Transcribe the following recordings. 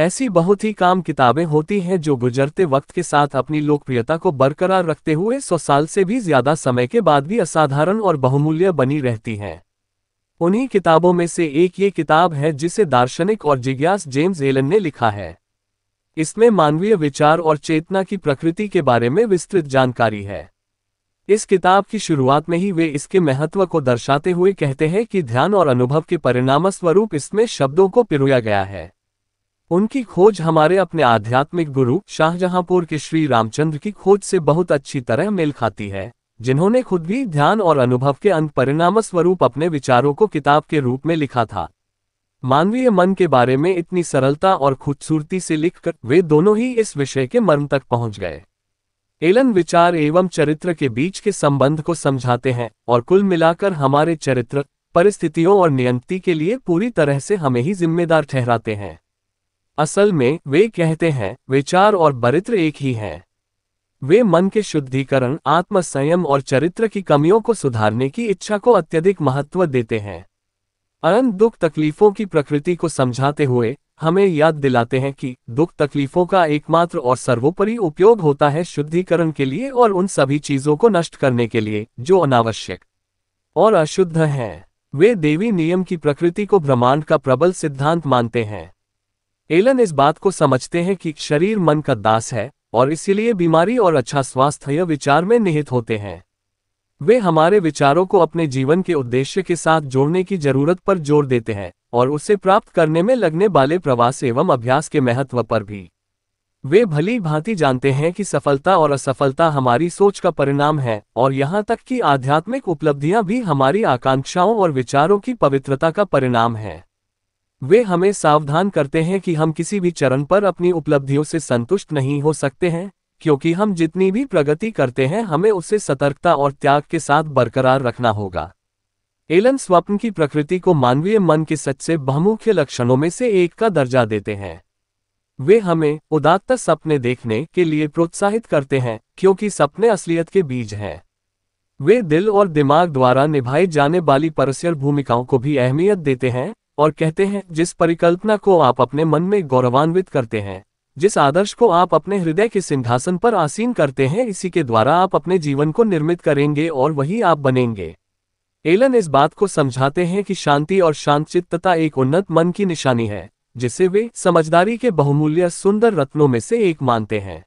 ऐसी बहुत ही काम किताबें होती हैं जो गुजरते वक्त के साथ अपनी लोकप्रियता को बरकरार रखते हुए सौ साल से भी ज्यादा समय के बाद भी असाधारण और बहुमूल्य बनी रहती हैं उन्हीं किताबों में से एक ये किताब है जिसे दार्शनिक और जिज्ञास जेम्स एलन ने लिखा है इसमें मानवीय विचार और चेतना की प्रकृति के बारे में विस्तृत जानकारी है इस किताब की शुरुआत में ही वे इसके महत्व को दर्शाते हुए कहते हैं कि ध्यान और अनुभव के परिणामस्वरूप इसमें शब्दों को पिरोया गया है उनकी खोज हमारे अपने आध्यात्मिक गुरु शाहजहांपुर के श्री रामचंद्र की खोज से बहुत अच्छी तरह मेल खाती है जिन्होंने खुद भी ध्यान और अनुभव के अंत परिणाम स्वरूप अपने विचारों को किताब के रूप में लिखा था मानवीय मन के बारे में इतनी सरलता और खूबसूरती से लिखकर वे दोनों ही इस विषय के मर्म तक पहुंच गए एलन विचार एवं चरित्र के बीच के संबंध को समझाते हैं और कुल मिलाकर हमारे चरित्र परिस्थितियों और नियंत्रित के लिए पूरी तरह से हमें ही जिम्मेदार ठहराते हैं असल में वे कहते हैं विचार और बरित्र एक ही हैं वे मन के शुद्धिकरण आत्म संयम और चरित्र की कमियों को सुधारने की इच्छा को अत्यधिक महत्व देते हैं अनंत दुख तकलीफों की प्रकृति को समझाते हुए हमें याद दिलाते हैं कि दुख तकलीफों का एकमात्र और सर्वोपरि उपयोग होता है शुद्धिकरण के लिए और उन सभी चीजों को नष्ट करने के लिए जो अनावश्यक और अशुद्ध हैं वे देवी नियम की प्रकृति को ब्रह्मांड का प्रबल सिद्धांत मानते हैं एलन इस बात को समझते हैं कि शरीर मन का दास है और इसीलिए बीमारी और अच्छा स्वास्थ्य यह विचार में निहित होते हैं वे हमारे विचारों को अपने जीवन के उद्देश्य के साथ जोड़ने की जरूरत पर जोर देते हैं और उसे प्राप्त करने में लगने वाले प्रवास एवं अभ्यास के महत्व पर भी वे भली भांति जानते हैं कि सफलता और असफलता हमारी सोच का परिणाम है और यहाँ तक कि आध्यात्मिक उपलब्धियां भी हमारी आकांक्षाओं और विचारों की पवित्रता का परिणाम है वे हमें सावधान करते हैं कि हम किसी भी चरण पर अपनी उपलब्धियों से संतुष्ट नहीं हो सकते हैं क्योंकि हम जितनी भी प्रगति करते हैं हमें उसे सतर्कता और त्याग के साथ बरकरार रखना होगा एलन स्वप्न की प्रकृति को मानवीय मन के सच्चे बहुमुख्य लक्षणों में से एक का दर्जा देते हैं वे हमें उदात्त सपने देखने के लिए प्रोत्साहित करते हैं क्योंकि सपने असलियत के बीज हैं वे दिल और दिमाग द्वारा निभाई जाने वाली परस्यर भूमिकाओं को भी अहमियत देते हैं और कहते हैं जिस परिकल्पना को आप अपने मन में गौरवान्वित करते हैं जिस आदर्श को आप अपने हृदय के सिंहासन पर आसीन करते हैं इसी के द्वारा आप अपने जीवन को निर्मित करेंगे और वही आप बनेंगे एलन इस बात को समझाते हैं कि शांति और शांतचित्तता एक उन्नत मन की निशानी है जिसे वे समझदारी के बहुमूल्य सुंदर रत्नों में से एक मानते हैं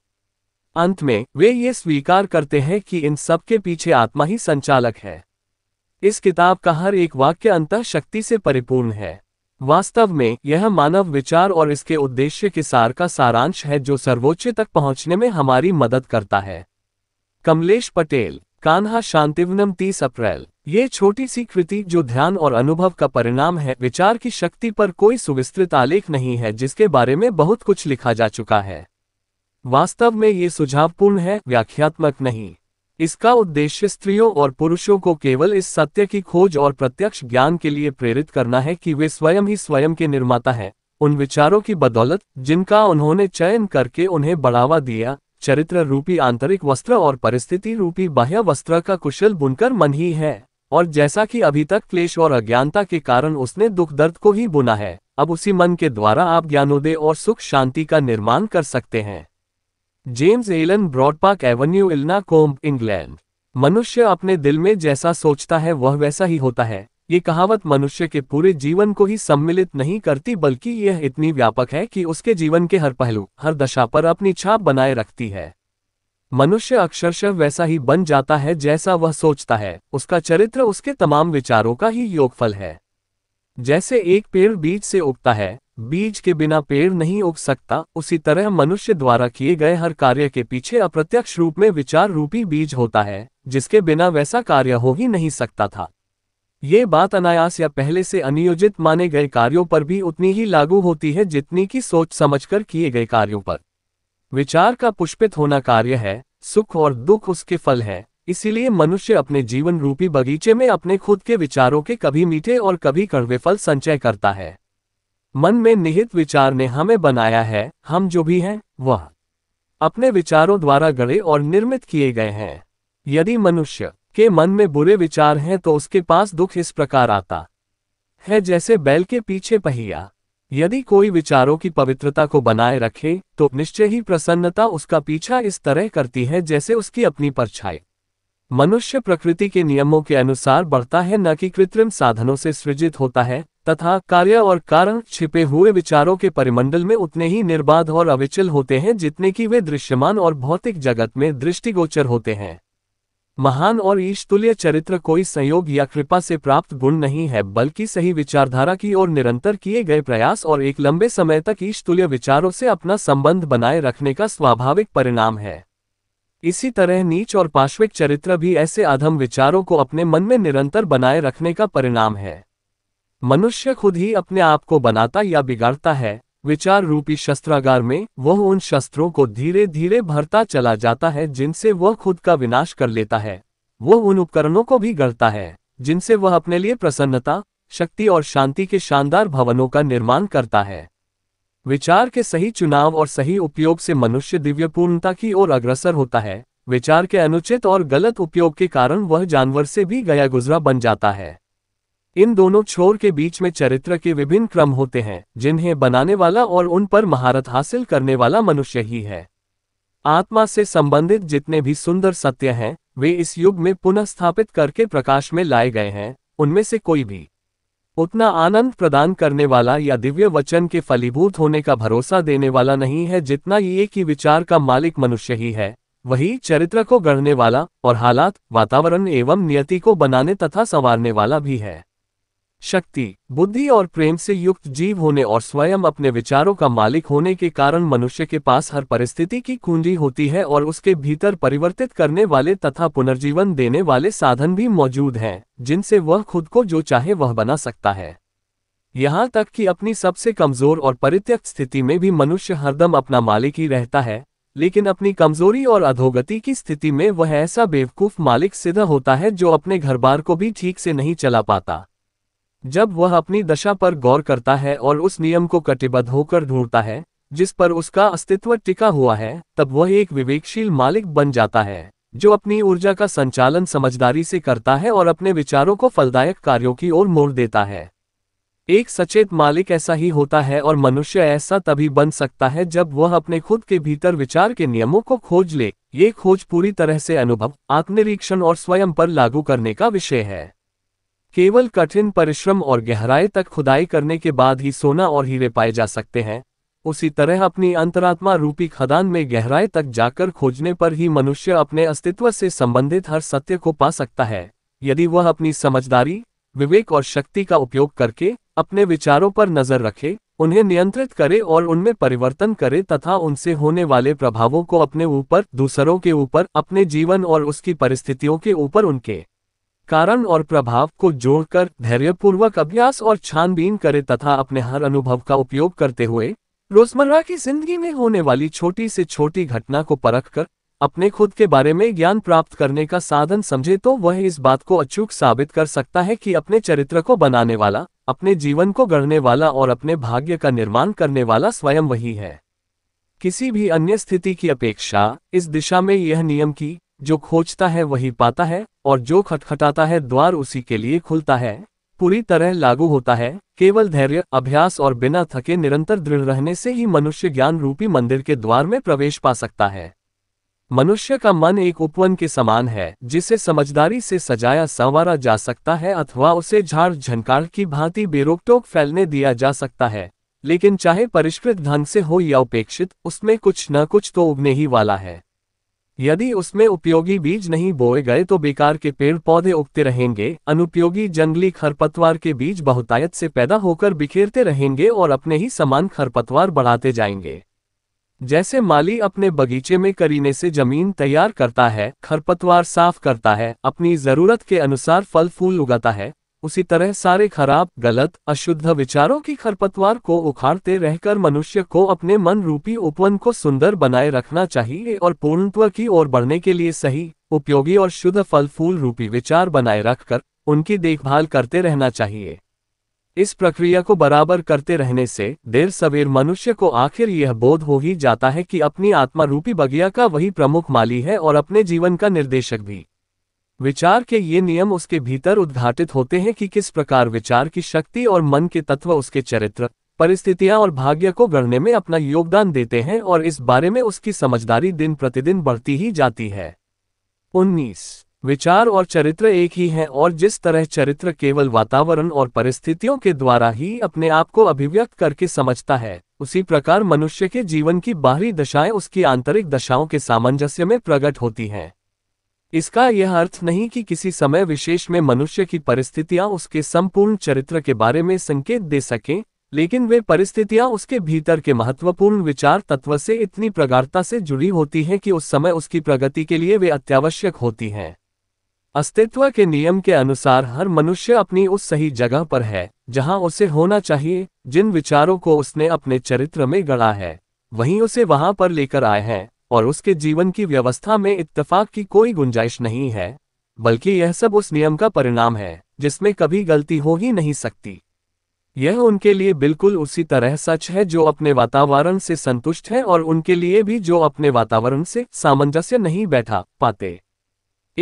अंत में वे ये स्वीकार करते हैं कि इन सबके पीछे आत्मा ही संचालक है इस किताब का हर एक वाक्य अंत शक्ति से परिपूर्ण है वास्तव में यह मानव विचार और इसके उद्देश्य के सार का सारांश है जो सर्वोच्च तक पहुंचने में हमारी मदद करता है कमलेश पटेल कान्हा शांतिवनम 30 अप्रैल ये छोटी सी कृति जो ध्यान और अनुभव का परिणाम है विचार की शक्ति पर कोई सुविस्तृत आलेख नहीं है जिसके बारे में बहुत कुछ लिखा जा चुका है वास्तव में ये सुझावपूर्ण है व्याख्यात्मक नहीं इसका उद्देश्य स्त्रियों और पुरुषों को केवल इस सत्य की खोज और प्रत्यक्ष ज्ञान के लिए प्रेरित करना है कि वे स्वयं ही स्वयं के निर्माता हैं उन विचारों की बदौलत जिनका उन्होंने चयन करके उन्हें बढ़ावा दिया चरित्र रूपी आंतरिक वस्त्र और परिस्थिति रूपी बाह्य वस्त्र का कुशल बुनकर मन ही है और जैसा कि अभी तक क्लेश और अज्ञानता के कारण उसने दुख दर्द को ही बुना है अब उसी मन के द्वारा आप ज्ञानोदय और सुख शांति का निर्माण कर सकते हैं जेम्स एलन ब्रॉडपार्क एवेन्यू इलना कोम्ब इंग्लैंड मनुष्य अपने दिल में जैसा सोचता है वह वैसा ही होता है ये कहावत मनुष्य के पूरे जीवन को ही सम्मिलित नहीं करती बल्कि यह इतनी व्यापक है कि उसके जीवन के हर पहलू हर दशा पर अपनी छाप बनाए रखती है मनुष्य अक्षरशः वैसा ही बन जाता है जैसा वह सोचता है उसका चरित्र उसके तमाम विचारों का ही योगफल है जैसे एक पेड़ बीज से उगता है बीज के बिना पेड़ नहीं उग सकता उसी तरह मनुष्य द्वारा किए गए हर कार्य के पीछे अप्रत्यक्ष रूप में विचार रूपी बीज होता है जिसके बिना वैसा कार्य हो ही नहीं सकता था ये बात अनायास या पहले से अनियोजित माने गए कार्यों पर भी उतनी ही लागू होती है जितनी की सोच समझकर किए गए कार्यों पर विचार का पुष्पित होना कार्य है सुख और दुख उसके फल है इसीलिए मनुष्य अपने जीवन रूपी बगीचे में अपने खुद के विचारों के कभी मीठे और कभी कड़वे फल संचय करता है मन में निहित विचार ने हमें बनाया है हम जो भी हैं वह अपने विचारों द्वारा गढ़े और निर्मित किए गए हैं यदि मनुष्य के मन में बुरे विचार हैं तो उसके पास दुख इस प्रकार आता है जैसे बैल के पीछे पहिया यदि कोई विचारों की पवित्रता को बनाए रखे तो निश्चय ही प्रसन्नता उसका पीछा इस तरह करती है जैसे उसकी अपनी परछाई मनुष्य प्रकृति के नियमों के अनुसार बढ़ता है न कि कृत्रिम साधनों से सृजित होता है तथा कार्य और कारण छिपे हुए विचारों के परिमंडल में उतने ही निर्बाध और अविचल होते हैं जितने की वे दृश्यमान और भौतिक जगत में दृष्टिगोचर होते हैं महान और ईशतुल्य चरित्र कोई संयोग या कृपा से प्राप्त गुण नहीं है बल्कि सही विचारधारा की ओर निरंतर किए गए प्रयास और एक लंबे समय तक ईश्तुल्य विचारों से अपना संबंध बनाए रखने का स्वाभाविक परिणाम है इसी तरह नीच और पार्श्विक चरित्र भी ऐसे अधम विचारों को अपने मन में निरंतर बनाए रखने का परिणाम है मनुष्य खुद ही अपने आप को बनाता या बिगाड़ता है विचार रूपी शस्त्रागार में वह उन शस्त्रों को धीरे धीरे भरता चला जाता है जिनसे वह खुद का विनाश कर लेता है वह उन उपकरणों को भी गढ़ता है जिनसे वह अपने लिए प्रसन्नता शक्ति और शांति के शानदार भवनों का निर्माण करता है विचार के सही चुनाव और सही उपयोग से मनुष्य दिव्य पूर्णता की ओर अग्रसर होता है विचार के अनुचित और गलत उपयोग के कारण वह जानवर से भी गया गुजरा बन जाता है इन दोनों छोर के बीच में चरित्र के विभिन्न क्रम होते हैं जिन्हें बनाने वाला और उन पर महारत हासिल करने वाला मनुष्य ही है आत्मा से संबंधित जितने भी सुंदर सत्य हैं वे इस युग में पुनः स्थापित करके प्रकाश में लाए गए हैं उनमें से कोई भी उतना आनंद प्रदान करने वाला या दिव्य वचन के फलीभूत होने का भरोसा देने वाला नहीं है जितना ये कि विचार का मालिक मनुष्य ही है वही चरित्र को गढ़ने वाला और हालात वातावरण एवं नियति को बनाने तथा संवारने वाला भी है शक्ति बुद्धि और प्रेम से युक्त जीव होने और स्वयं अपने विचारों का मालिक होने के कारण मनुष्य के पास हर परिस्थिति की कुंजी होती है और उसके भीतर परिवर्तित करने वाले तथा पुनर्जीवन देने वाले साधन भी मौजूद हैं जिनसे वह खुद को जो चाहे वह बना सकता है यहाँ तक कि अपनी सबसे कमजोर और परित्यक्त स्थिति में भी मनुष्य हरदम अपना मालिक ही रहता है लेकिन अपनी कमजोरी और अधोगति की स्थिति में वह ऐसा बेवकूफ मालिक सिद्ध होता है जो अपने घर बार को भी ठीक से नहीं चला पाता जब वह अपनी दशा पर गौर करता है और उस नियम को कटिबद्ध होकर ढूंढता है जिस पर उसका अस्तित्व टिका हुआ है तब वह एक विवेकशील मालिक बन जाता है जो अपनी ऊर्जा का संचालन समझदारी से करता है और अपने विचारों को फलदायक कार्यों की ओर मोड़ देता है एक सचेत मालिक ऐसा ही होता है और मनुष्य ऐसा तभी बन सकता है जब वह अपने खुद के भीतर विचार के नियमों को खोज ले ये खोज पूरी तरह से अनुभव आत्मनिरीक्षण और स्वयं पर लागू करने का विषय है केवल कठिन परिश्रम और गहराई तक खुदाई करने के बाद ही सोना और हीरे पाए जा सकते हैं उसी तरह अपनी अंतरात्मा रूपी खदान में गहराई तक जाकर खोजने पर ही मनुष्य अपने अस्तित्व से संबंधित हर सत्य को पा सकता है यदि वह अपनी समझदारी विवेक और शक्ति का उपयोग करके अपने विचारों पर नजर रखे उन्हें नियंत्रित करे और उनमें परिवर्तन करे तथा उनसे होने वाले प्रभावों को अपने ऊपर दूसरों के ऊपर अपने जीवन और उसकी परिस्थितियों के ऊपर उनके कारण और प्रभाव को जोड़कर धैर्यपूर्वक अभ्यास और छानबीन करें तथा अपने हर अनुभव का उपयोग करते हुए रोजमर्रा की जिंदगी में होने वाली छोटी से छोटी घटना को परखकर अपने खुद के बारे में ज्ञान प्राप्त करने का साधन समझे तो वह इस बात को अचूक साबित कर सकता है कि अपने चरित्र को बनाने वाला अपने जीवन को गढ़ने वाला और अपने भाग्य का निर्माण करने वाला स्वयं वही है किसी भी अन्य स्थिति की अपेक्षा इस दिशा में यह नियम की जो खोजता है वही पाता है और जो खटखटाता है द्वार उसी के लिए खुलता है पूरी तरह लागू होता है केवल धैर्य अभ्यास और बिना थके निरंतर दृढ़ रहने से ही मनुष्य ज्ञान रूपी मंदिर के द्वार में प्रवेश पा सकता है मनुष्य का मन एक उपवन के समान है जिसे समझदारी से सजाया संवारा जा सकता है अथवा उसे झाड़ झनकार की भांति बेरोकटोक फैलने दिया जा सकता है लेकिन चाहे परिष्कृत ढंग से हो या उपेक्षित उसमें कुछ न कुछ तो उगने ही वाला है यदि उसमें उपयोगी बीज नहीं बोए गए तो बेकार के पेड़ पौधे उगते रहेंगे अनुपयोगी जंगली खरपतवार के बीज बहुतायत से पैदा होकर बिखेरते रहेंगे और अपने ही समान खरपतवार बढ़ाते जाएंगे जैसे माली अपने बगीचे में करीने से जमीन तैयार करता है खरपतवार साफ करता है अपनी जरूरत के अनुसार फल फूल उगाता है उसी तरह सारे खराब गलत अशुद्ध विचारों की खरपतवार को उखाड़ते रहकर मनुष्य को अपने मन रूपी उपवन को सुंदर बनाए रखना चाहिए और पूर्णत्व की ओर बढ़ने के लिए सही उपयोगी और शुद्ध फल फूल रूपी विचार बनाए रखकर उनकी देखभाल करते रहना चाहिए इस प्रक्रिया को बराबर करते रहने से देर सवेर मनुष्य को आखिर यह बोध हो ही जाता है कि अपनी आत्मा रूपी बगिया का वही प्रमुख माली है और अपने जीवन का निर्देशक भी विचार के ये नियम उसके भीतर उद्घाटित होते हैं कि किस प्रकार विचार की शक्ति और मन के तत्व उसके चरित्र परिस्थितियां और भाग्य को गढ़ने में अपना योगदान देते हैं और इस बारे में उसकी समझदारी दिन प्रतिदिन बढ़ती ही जाती है उन्नीस विचार और चरित्र एक ही हैं और जिस तरह चरित्र केवल वातावरण और परिस्थितियों के द्वारा ही अपने आप को अभिव्यक्त करके समझता है उसी प्रकार मनुष्य के जीवन की बाहरी दशाएं उसकी आंतरिक दशाओं के सामंजस्य में प्रकट होती हैं इसका यह अर्थ नहीं कि किसी समय विशेष में मनुष्य की परिस्थितियां उसके संपूर्ण चरित्र के बारे में संकेत दे सकें लेकिन वे परिस्थितियां उसके भीतर के महत्वपूर्ण विचार तत्व से इतनी प्रगाढ़ता से जुड़ी होती हैं कि उस समय उसकी प्रगति के लिए वे अत्यावश्यक होती हैं अस्तित्व के नियम के अनुसार हर मनुष्य अपनी उस सही जगह पर है जहां उसे होना चाहिए जिन विचारों को उसने अपने चरित्र में गढ़ा है वहीं उसे वहां पर लेकर आए हैं और उसके जीवन की व्यवस्था में इत्तफाक की कोई गुंजाइश नहीं है बल्कि यह सब उस नियम का परिणाम है जिसमें कभी गलती हो ही नहीं सकती यह उनके लिए बिल्कुल उसी तरह सच है जो अपने वातावरण से संतुष्ट है और उनके लिए भी जो अपने वातावरण से सामंजस्य नहीं बैठा पाते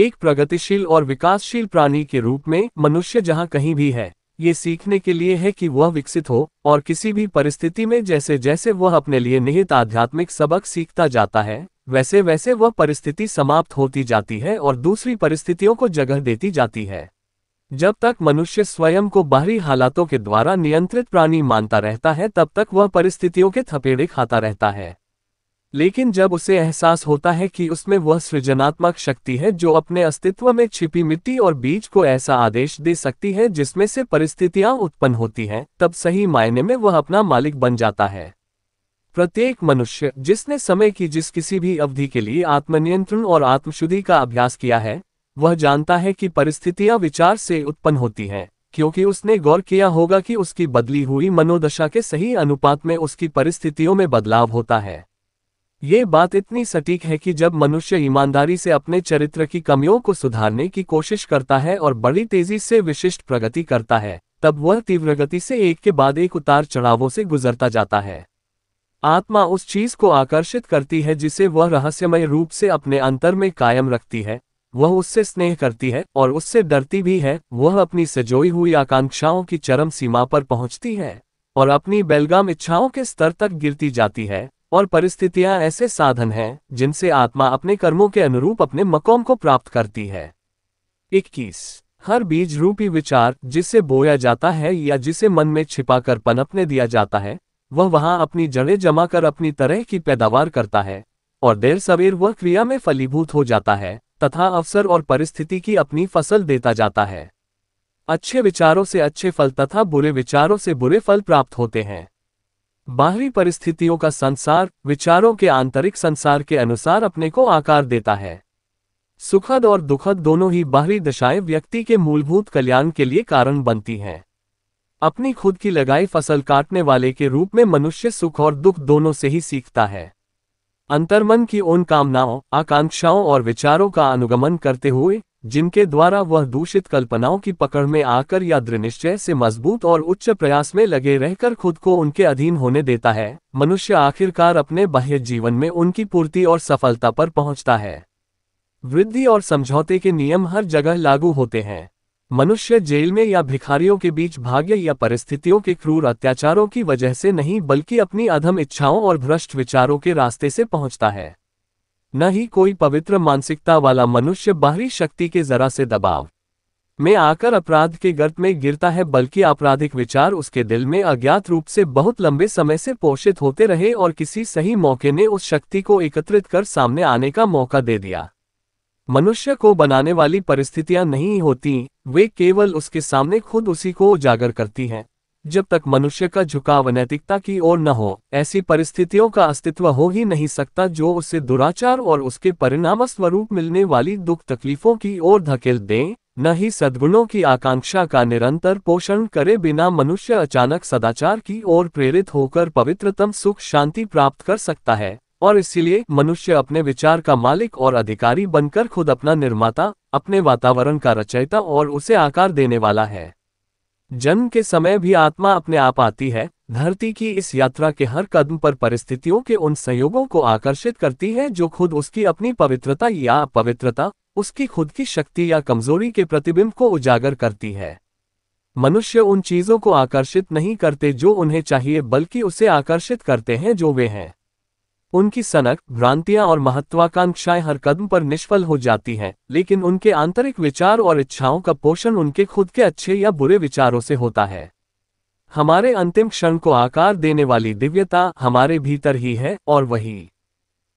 एक प्रगतिशील और विकासशील प्राणी के रूप में मनुष्य जहां कहीं भी है ये सीखने के लिए है कि वह विकसित हो और किसी भी परिस्थिति में जैसे जैसे वह अपने लिए निहित आध्यात्मिक सबक सीखता जाता है वैसे वैसे वह परिस्थिति समाप्त होती जाती है और दूसरी परिस्थितियों को जगह देती जाती है जब तक मनुष्य स्वयं को बाहरी हालातों के द्वारा नियंत्रित प्राणी मानता रहता है तब तक वह परिस्थितियों के थपेड़े खाता रहता है लेकिन जब उसे एहसास होता है कि उसमें वह सृजनात्मक शक्ति है जो अपने अस्तित्व में छिपी मिट्टी और बीज को ऐसा आदेश दे सकती है जिसमें से परिस्थितियां उत्पन्न होती हैं तब सही मायने में वह अपना मालिक बन जाता है प्रत्येक मनुष्य जिसने समय की जिस किसी भी अवधि के लिए आत्मनियंत्रण और आत्मशुद्धि का अभ्यास किया है वह जानता है कि परिस्थितियां विचार से उत्पन्न होती हैं क्योंकि उसने गौर किया होगा कि उसकी बदली हुई मनोदशा के सही अनुपात में उसकी परिस्थितियों में बदलाव होता है ये बात इतनी सटीक है कि जब मनुष्य ईमानदारी से अपने चरित्र की कमियों को सुधारने की कोशिश करता है और बड़ी तेजी से विशिष्ट प्रगति करता है तब वह तीव्र गति से एक के बाद एक उतार चढ़ावों से गुजरता जाता है आत्मा उस चीज को आकर्षित करती है जिसे वह रहस्यमय रूप से अपने अंतर में कायम रखती है वह उससे स्नेह करती है और उससे डरती भी है वह अपनी सजोई हुई आकांक्षाओं की चरम सीमा पर पहुंचती है और अपनी बेलगाम इच्छाओं के स्तर तक गिरती जाती है और परिस्थितियां ऐसे साधन हैं जिनसे आत्मा अपने कर्मों के अनुरूप अपने मकौम को प्राप्त करती है इक्कीस हर बीज रूपी विचार जिसे बोया जाता है या जिसे मन में छिपाकर पनपने दिया जाता है वह वहां अपनी जड़ें जमा कर अपनी तरह की पैदावार करता है और देर सवेर वह क्रिया में फलीभूत हो जाता है तथा अवसर और परिस्थिति की अपनी फसल देता जाता है अच्छे विचारों से अच्छे फल तथा बुरे विचारों से बुरे फल प्राप्त होते हैं बाहरी परिस्थितियों का संसार विचारों के आंतरिक संसार के अनुसार अपने को आकार देता है सुखद और दुखद दोनों ही बाहरी दशाएं व्यक्ति के मूलभूत कल्याण के लिए कारण बनती हैं अपनी खुद की लगाई फसल काटने वाले के रूप में मनुष्य सुख और दुख दोनों से ही सीखता है अंतर्मन की उन कामनाओं आकांक्षाओं और विचारों का अनुगमन करते हुए जिनके द्वारा वह दूषित कल्पनाओं की पकड़ में आकर या दृनिश्चय से मजबूत और उच्च प्रयास में लगे रहकर खुद को उनके अधीन होने देता है मनुष्य आखिरकार अपने बाह्य जीवन में उनकी पूर्ति और सफलता पर पहुंचता है वृद्धि और समझौते के नियम हर जगह लागू होते हैं मनुष्य जेल में या भिखारियों के बीच भाग्य या परिस्थितियों के क्रूर अत्याचारों की वजह से नहीं बल्कि अपनी अधम इच्छाओं और भ्रष्ट विचारों के रास्ते से पहुंचता है न ही कोई पवित्र मानसिकता वाला मनुष्य बाहरी शक्ति के जरा से दबाव में आकर अपराध के गर्त में गिरता है बल्कि आपराधिक विचार उसके दिल में अज्ञात रूप से बहुत लंबे समय से पोषित होते रहे और किसी सही मौके ने उस शक्ति को एकत्रित कर सामने आने का मौका दे दिया मनुष्य को बनाने वाली परिस्थितियां नहीं होती वे केवल उसके सामने खुद उसी को उजागर करती हैं जब तक मनुष्य का झुकाव नैतिकता की ओर न हो ऐसी परिस्थितियों का अस्तित्व हो ही नहीं सकता जो उसे दुराचार और उसके परिणाम स्वरूप मिलने वाली दुख तकलीफों की ओर धकेल दें न ही सद्गुणों की आकांक्षा का निरंतर पोषण करे बिना मनुष्य अचानक सदाचार की ओर प्रेरित होकर पवित्रतम सुख शांति प्राप्त कर सकता है और इसीलिए मनुष्य अपने विचार का मालिक और अधिकारी बनकर खुद अपना निर्माता अपने वातावरण का रचयिता और उसे आकार देने वाला है जन्म के समय भी आत्मा अपने आप आती है धरती की इस यात्रा के हर कदम पर परिस्थितियों के उन संयोगों को आकर्षित करती है जो खुद उसकी अपनी पवित्रता या पवित्रता उसकी खुद की शक्ति या कमजोरी के प्रतिबिंब को उजागर करती है मनुष्य उन चीजों को आकर्षित नहीं करते जो उन्हें चाहिए बल्कि उसे आकर्षित करते हैं जो वे हैं उनकी सनक भ्रांतियां और महत्वाकांक्षाएं हर कदम पर निष्फल हो जाती हैं लेकिन उनके आंतरिक विचार और इच्छाओं का पोषण उनके खुद के अच्छे या बुरे विचारों से होता है हमारे अंतिम क्षण को आकार देने वाली दिव्यता हमारे भीतर ही है और वही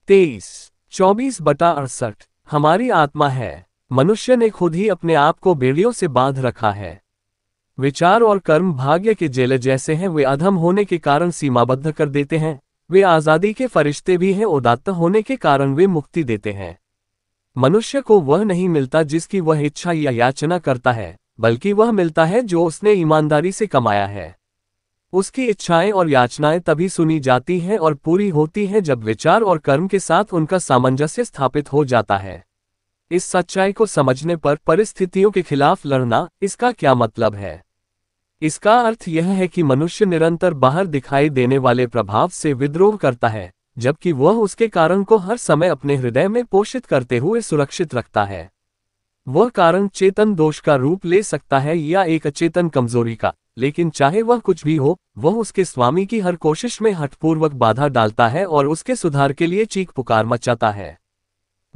तेईस चौबीस बटा अड़सठ हमारी आत्मा है मनुष्य ने खुद ही अपने आप को बेड़ियों से बांध रखा है विचार और कर्म भाग्य के जेले जैसे हैं वे अधम होने के कारण सीमाबद्ध कर देते हैं वे आज़ादी के फरिश्ते भी हैं उदात्त होने के कारण वे मुक्ति देते हैं मनुष्य को वह नहीं मिलता जिसकी वह इच्छा या याचना करता है बल्कि वह मिलता है जो उसने ईमानदारी से कमाया है उसकी इच्छाएं और याचनाएं तभी सुनी जाती हैं और पूरी होती हैं जब विचार और कर्म के साथ उनका सामंजस्य स्थापित हो जाता है इस सच्चाई को समझने पर परिस्थितियों के खिलाफ लड़ना इसका क्या मतलब है इसका अर्थ यह है कि मनुष्य निरंतर बाहर दिखाई देने वाले प्रभाव से विद्रोह करता है जबकि वह उसके कारण को हर समय अपने हृदय में पोषित करते हुए सुरक्षित रखता है वह कारण चेतन दोष का रूप ले सकता है या एक अचेतन कमजोरी का लेकिन चाहे वह कुछ भी हो वह उसके स्वामी की हर कोशिश में हठपूर्वक बाधा डालता है और उसके सुधार के लिए चीख पुकार मचाता है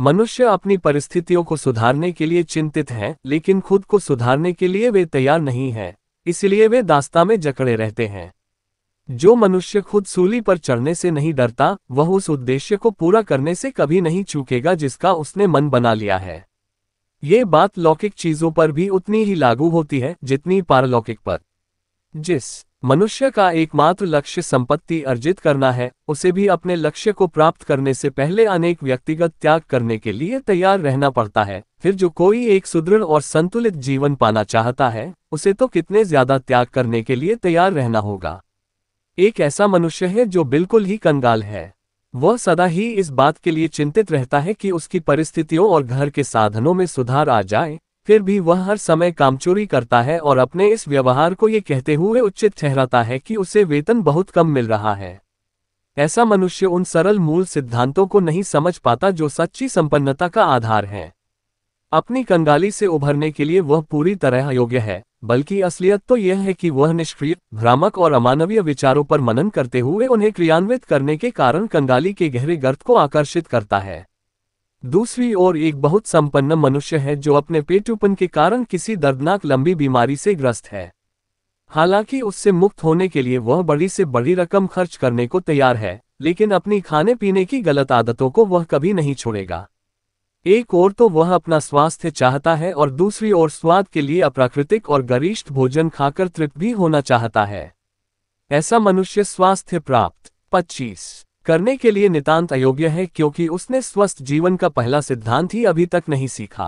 मनुष्य अपनी परिस्थितियों को सुधारने के लिए चिंतित हैं लेकिन खुद को सुधारने के लिए वे तैयार नहीं हैं इसलिए वे दास्ता में जकड़े रहते हैं जो मनुष्य खुद सूली पर चढ़ने से नहीं डरता वह उस उद्देश्य को पूरा करने से कभी नहीं चूकेगा जिसका उसने मन बना लिया है ये बात लौकिक चीजों पर भी उतनी ही लागू होती है जितनी पारलौकिक पर जिस मनुष्य का एकमात्र लक्ष्य संपत्ति अर्जित करना है उसे भी अपने लक्ष्य को प्राप्त करने से पहले अनेक व्यक्तिगत त्याग करने के लिए तैयार रहना पड़ता है फिर जो कोई एक सुदृढ़ और संतुलित जीवन पाना चाहता है उसे तो कितने ज्यादा त्याग करने के लिए तैयार रहना होगा एक ऐसा मनुष्य है जो बिल्कुल ही कंगाल है वह सदा ही इस बात के लिए चिंतित रहता है कि उसकी परिस्थितियों और घर के साधनों में सुधार आ जाए फिर भी वह हर समय कामचोरी करता है और अपने इस व्यवहार को ये कहते हुए उचित ठहराता है कि उसे वेतन बहुत कम मिल रहा है ऐसा मनुष्य उन सरल मूल सिद्धांतों को नहीं समझ पाता जो सच्ची संपन्नता का आधार है अपनी कंगाली से उभरने के लिए वह पूरी तरह अयोग्य है बल्कि असलियत तो यह है कि वह निष्क्रिय भ्रामक और अमानवीय विचारों पर मनन करते हुए उन्हें क्रियान्वित करने के कारण कंगाली के गहरे गर्त को आकर्षित करता है दूसरी ओर एक बहुत संपन्न मनुष्य है जो अपने पेटूपन के कारण किसी दर्दनाक लंबी बीमारी से ग्रस्त है हालांकि उससे मुक्त होने के लिए वह बड़ी से बड़ी रकम खर्च करने को तैयार है लेकिन अपनी खाने पीने की गलत आदतों को वह कभी नहीं छोड़ेगा एक ओर तो वह अपना स्वास्थ्य चाहता है और दूसरी ओर स्वाद के लिए अप्राकृतिक और गरिष्ठ भोजन खाकर तृप्त भी होना चाहता है ऐसा मनुष्य स्वास्थ्य प्राप्त पच्चीस करने के लिए नितांत अयोग्य है क्योंकि उसने स्वस्थ जीवन का पहला सिद्धांत ही अभी तक नहीं सीखा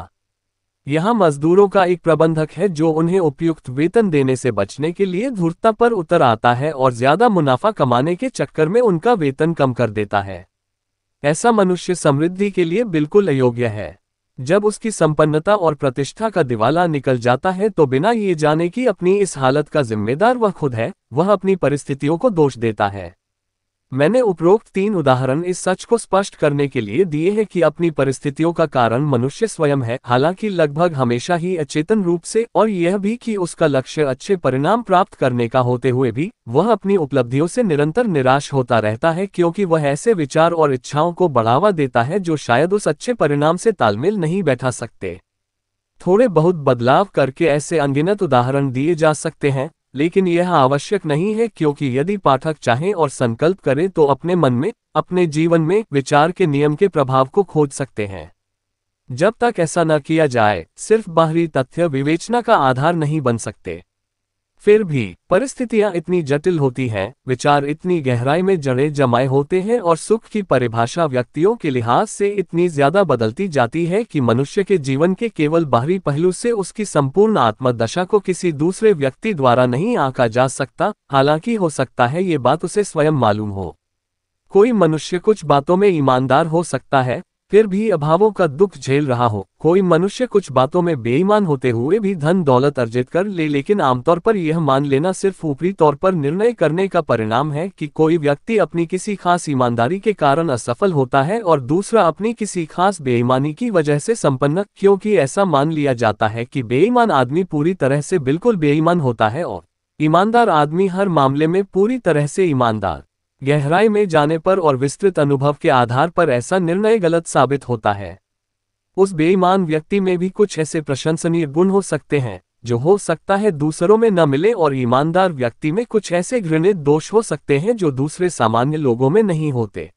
यहां मजदूरों का एक प्रबंधक है जो उन्हें उपयुक्त वेतन देने से बचने के लिए धूर्तता पर उतर आता है और ज्यादा मुनाफा कमाने के चक्कर में उनका वेतन कम कर देता है ऐसा मनुष्य समृद्धि के लिए बिल्कुल अयोग्य है जब उसकी संपन्नता और प्रतिष्ठा का दिवाला निकल जाता है तो बिना ये जाने कि अपनी इस हालत का जिम्मेदार वह खुद है वह अपनी परिस्थितियों को दोष देता है मैंने उपरोक्त तीन उदाहरण इस सच को स्पष्ट करने के लिए दिए हैं कि अपनी परिस्थितियों का कारण मनुष्य स्वयं है हालांकि लगभग हमेशा ही अचेतन रूप से और यह भी कि उसका लक्ष्य अच्छे परिणाम प्राप्त करने का होते हुए भी वह अपनी उपलब्धियों से निरंतर निराश होता रहता है क्योंकि वह ऐसे विचार और इच्छाओं को बढ़ावा देता है जो शायद उस अच्छे परिणाम से तालमेल नहीं बैठा सकते थोड़े बहुत बदलाव करके ऐसे अनगिनत उदाहरण दिए जा सकते हैं लेकिन यह आवश्यक नहीं है क्योंकि यदि पाठक चाहें और संकल्प करें तो अपने मन में अपने जीवन में विचार के नियम के प्रभाव को खोज सकते हैं जब तक ऐसा न किया जाए सिर्फ बाहरी तथ्य विवेचना का आधार नहीं बन सकते फिर भी परिस्थितियां इतनी जटिल होती हैं विचार इतनी गहराई में जड़े जमाए होते हैं और सुख की परिभाषा व्यक्तियों के लिहाज से इतनी ज्यादा बदलती जाती है कि मनुष्य के जीवन के केवल बाहरी पहलू से उसकी संपूर्ण आत्मदशा को किसी दूसरे व्यक्ति द्वारा नहीं आंका जा सकता हालांकि हो सकता है ये बात उसे स्वयं मालूम हो कोई मनुष्य कुछ बातों में ईमानदार हो सकता है फिर भी अभावों का दुख झेल रहा हो कोई मनुष्य कुछ बातों में बेईमान होते हुए भी धन दौलत अर्जित कर ले लेकिन आमतौर पर यह मान लेना सिर्फ ऊपरी तौर पर निर्णय करने का परिणाम है कि कोई व्यक्ति अपनी किसी खास ईमानदारी के कारण असफल होता है और दूसरा अपनी किसी खास बेईमानी की वजह से संपन्न क्योंकि ऐसा मान लिया जाता है कि बेईमान आदमी पूरी तरह से बिल्कुल बेईमान होता है और ईमानदार आदमी हर मामले में पूरी तरह से ईमानदार गहराई में जाने पर और विस्तृत अनुभव के आधार पर ऐसा निर्णय गलत साबित होता है उस बेईमान व्यक्ति में भी कुछ ऐसे प्रशंसनीय गुण हो सकते हैं जो हो सकता है दूसरों में न मिले और ईमानदार व्यक्ति में कुछ ऐसे घृणित दोष हो सकते हैं जो दूसरे सामान्य लोगों में नहीं होते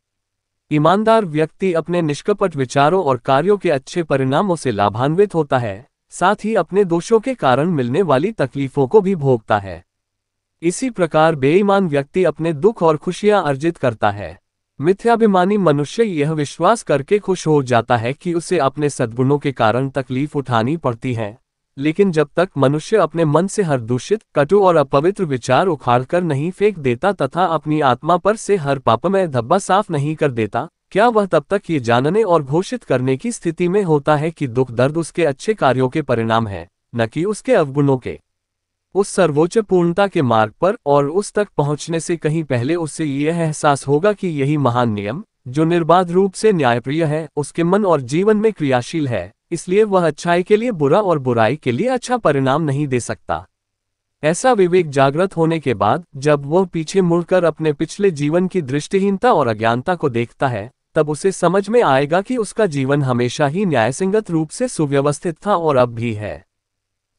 ईमानदार व्यक्ति अपने निष्कपट विचारों और कार्यों के अच्छे परिणामों से लाभान्वित होता है साथ ही अपने दोषों के कारण मिलने वाली तकलीफों को भी भोगता है इसी प्रकार बेईमान व्यक्ति अपने दुख और खुशियां अर्जित करता है मिथ्याभिमानी मनुष्य यह विश्वास करके खुश हो जाता है कि उसे अपने सद्गुणों के कारण तकलीफ उठानी पड़ती है लेकिन जब तक मनुष्य अपने मन से हर दूषित कटु और अपवित्र विचार उखाड़कर नहीं फेंक देता तथा अपनी आत्मा पर से हर पाप में धब्बा साफ नहीं कर देता क्या वह तब तक ये जानने और घोषित करने की स्थिति में होता है कि दुख दर्द उसके अच्छे कार्यों के परिणाम है न कि उसके अवगुणों के उस सर्वोच्च पूर्णता के मार्ग पर और उस तक पहुंचने से कहीं पहले उससे यह एहसास होगा कि यही महान नियम जो निर्बाध रूप से न्यायप्रिय है उसके मन और जीवन में क्रियाशील है इसलिए वह अच्छाई के लिए बुरा और बुराई के लिए अच्छा परिणाम नहीं दे सकता ऐसा विवेक जागृत होने के बाद जब वह पीछे मुड़कर अपने पिछले जीवन की दृष्टिहीनता और अज्ञानता को देखता है तब उसे समझ में आएगा कि उसका जीवन हमेशा ही न्यायसंगत रूप से सुव्यवस्थित था और अब भी है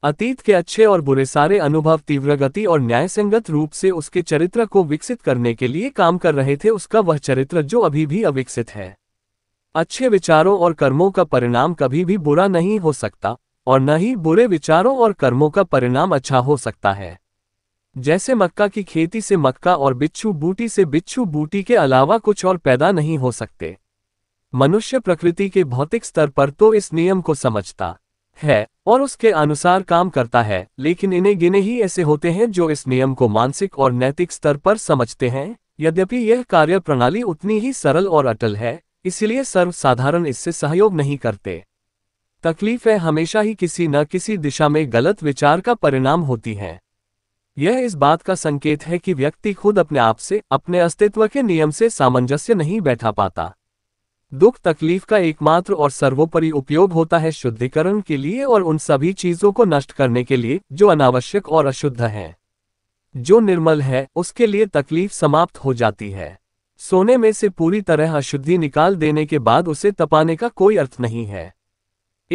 अतीत के अच्छे और बुरे सारे अनुभव तीव्र गति और न्यायसंगत रूप से उसके चरित्र को विकसित करने के लिए काम कर रहे थे उसका वह चरित्र जो अभी भी अविकसित है अच्छे विचारों और कर्मों का परिणाम कभी भी बुरा नहीं हो सकता और न ही बुरे विचारों और कर्मों का परिणाम अच्छा हो सकता है जैसे मक्का की खेती से मक्का और बिच्छू बूटी से बिच्छू बूटी के अलावा कुछ और पैदा नहीं हो सकते मनुष्य प्रकृति के भौतिक स्तर पर तो इस नियम को समझता है और उसके अनुसार काम करता है लेकिन इन्हें गिने ही ऐसे होते हैं जो इस नियम को मानसिक और नैतिक स्तर पर समझते हैं यद्यपि यह कार्य प्रणाली उतनी ही सरल और अटल है इसलिए सर्वसाधारण इससे सहयोग नहीं करते तकलीफ है हमेशा ही किसी न किसी दिशा में गलत विचार का परिणाम होती है यह इस बात का संकेत है कि व्यक्ति खुद अपने आप से अपने अस्तित्व के नियम से सामंजस्य नहीं बैठा पाता दुख तकलीफ का एकमात्र और सर्वोपरि उपयोग होता है शुद्धिकरण के लिए और उन सभी चीजों को नष्ट करने के लिए जो अनावश्यक और अशुद्ध हैं जो निर्मल है उसके लिए तकलीफ समाप्त हो जाती है सोने में से पूरी तरह अशुद्धि निकाल देने के बाद उसे तपाने का कोई अर्थ नहीं है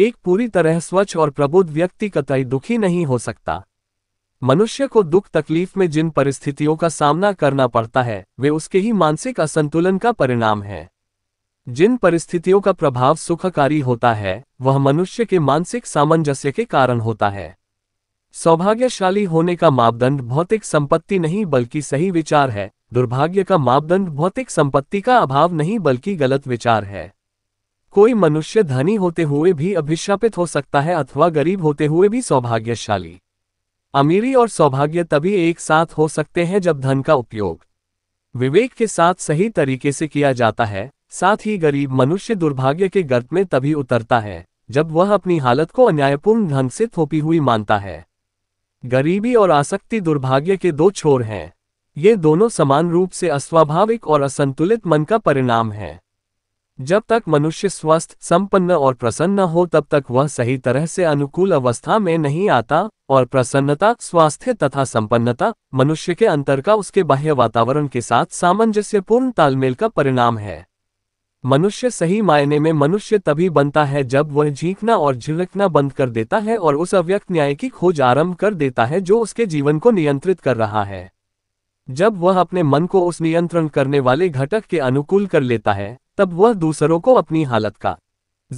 एक पूरी तरह स्वच्छ और प्रबुद्ध व्यक्ति कतई दुखी नहीं हो सकता मनुष्य को दुख तकलीफ में जिन परिस्थितियों का सामना करना पड़ता है वे उसके ही मानसिक असंतुलन का परिणाम है जिन परिस्थितियों का प्रभाव सुखकारी होता है वह मनुष्य के मानसिक सामंजस्य के कारण होता है सौभाग्यशाली होने का मापदंड भौतिक संपत्ति नहीं बल्कि सही विचार है दुर्भाग्य का मापदंड भौतिक संपत्ति का अभाव नहीं बल्कि गलत विचार है कोई मनुष्य धनी होते हुए भी अभिशापित हो सकता है अथवा गरीब होते हुए भी सौभाग्यशाली अमीरी और सौभाग्य तभी एक साथ हो सकते हैं जब धन का उपयोग विवेक के साथ सही तरीके से किया जाता है साथ ही गरीब मनुष्य दुर्भाग्य के गर्त में तभी उतरता है जब वह अपनी हालत को अन्यायपूर्ण ढंग से थोपी हुई मानता है गरीबी और आसक्ति दुर्भाग्य के दो छोर हैं ये दोनों समान रूप से अस्वाभाविक और असंतुलित मन का परिणाम है जब तक मनुष्य स्वस्थ संपन्न और प्रसन्न हो तब तक वह सही तरह से अनुकूल अवस्था में नहीं आता और प्रसन्नता स्वास्थ्य तथा संपन्नता मनुष्य के अंतर का उसके बाह्य वातावरण के साथ सामंजस्यपूर्ण तालमेल का परिणाम है मनुष्य सही मायने में मनुष्य तभी बनता है जब वह झींकना और झिलकना बंद कर देता है और उस अव्यक्त न्याय की खोज आरंभ कर देता है जो उसके जीवन को नियंत्रित कर रहा है जब वह अपने मन को उस नियंत्रण करने वाले घटक के अनुकूल कर लेता है तब वह दूसरों को अपनी हालत का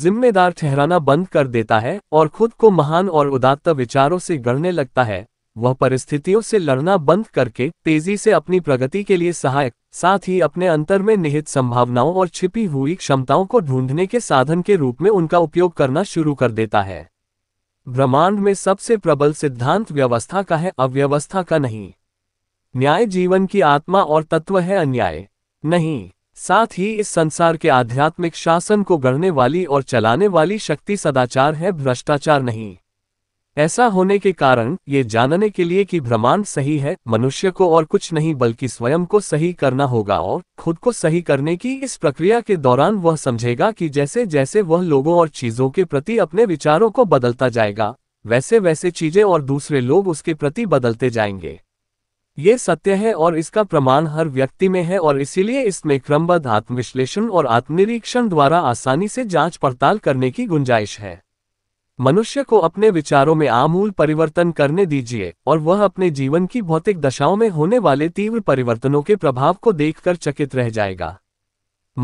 जिम्मेदार ठहराना बंद कर देता है और खुद को महान और उदात्त विचारों से गढ़ने लगता है वह परिस्थितियों से लड़ना बंद करके तेजी से अपनी प्रगति के लिए सहायक साथ ही अपने अंतर में निहित संभावनाओं और छिपी हुई क्षमताओं को ढूंढने के साधन के रूप में उनका उपयोग करना शुरू कर देता है ब्रह्मांड में सबसे प्रबल सिद्धांत व्यवस्था का है अव्यवस्था का नहीं न्याय जीवन की आत्मा और तत्व है अन्याय नहीं साथ ही इस संसार के आध्यात्मिक शासन को गढ़ने वाली और चलाने वाली शक्ति सदाचार है भ्रष्टाचार नहीं ऐसा होने के कारण ये जानने के लिए कि भ्रमांड सही है मनुष्य को और कुछ नहीं बल्कि स्वयं को सही करना होगा और खुद को सही करने की इस प्रक्रिया के दौरान वह समझेगा कि जैसे जैसे वह लोगों और चीजों के प्रति अपने विचारों को बदलता जाएगा वैसे वैसे चीजें और दूसरे लोग उसके प्रति बदलते जाएंगे ये सत्य है और इसका प्रमाण हर व्यक्ति में है और इसीलिए इसमें क्रमबद्ध आत्मविश्लेषण और आत्मनिरीक्षण द्वारा आसानी से जांच पड़ताल करने की गुंजाइश है मनुष्य को अपने विचारों में आमूल परिवर्तन करने दीजिए और वह अपने जीवन की भौतिक दशाओं में होने वाले तीव्र परिवर्तनों के प्रभाव को देखकर चकित रह जाएगा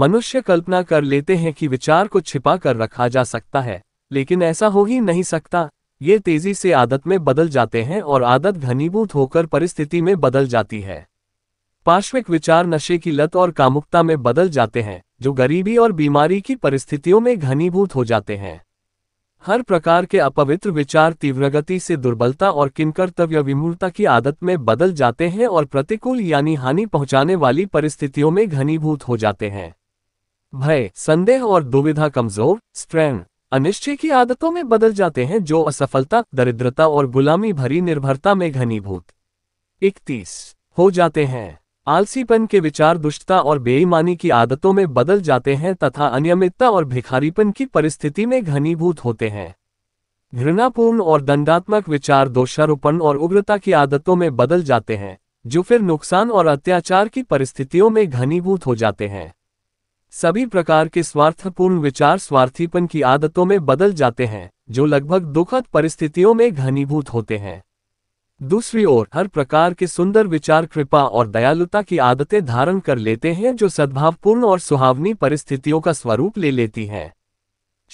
मनुष्य कल्पना कर लेते हैं कि विचार को छिपा कर रखा जा सकता है लेकिन ऐसा हो ही नहीं सकता ये तेजी से आदत में बदल जाते हैं और आदत घनीभूत होकर परिस्थिति में बदल जाती है पार्श्विक विचार नशे की लत और कामुकता में बदल जाते हैं जो गरीबी और बीमारी की परिस्थितियों में घनीभूत हो जाते हैं हर प्रकार के अपवित्र विचार तीव्रगति से दुर्बलता और किनकर्तव्य विमूलता की आदत में बदल जाते हैं और प्रतिकूल यानी हानि पहुंचाने वाली परिस्थितियों में घनीभूत हो जाते हैं भय संदेह और दुविधा कमजोर स्ट्रेन अनिश्चय की आदतों में बदल जाते हैं जो असफलता दरिद्रता और गुलामी भरी निर्भरता में घनीभूत इकतीस हो जाते हैं आलसीपन के विचार दुष्टता और बेईमानी की आदतों में बदल जाते हैं तथा अनियमितता और भिखारीपन की परिस्थिति में घनीभूत होते हैं घृणापूर्ण और दंडात्मक विचार दोषारोपण और उग्रता की आदतों में बदल जाते हैं जो फिर नुकसान और अत्याचार की परिस्थितियों में घनीभूत हो जाते हैं सभी प्रकार के स्वार्थपूर्ण विचार स्वार्थीपन की आदतों में बदल जाते हैं जो लगभग दुखद परिस्थितियों में घनीभूत होते हैं दूसरी ओर हर प्रकार के सुंदर विचार कृपा और दयालुता की आदतें धारण कर लेते हैं जो सद्भावपूर्ण और सुहावनी परिस्थितियों का स्वरूप ले लेती हैं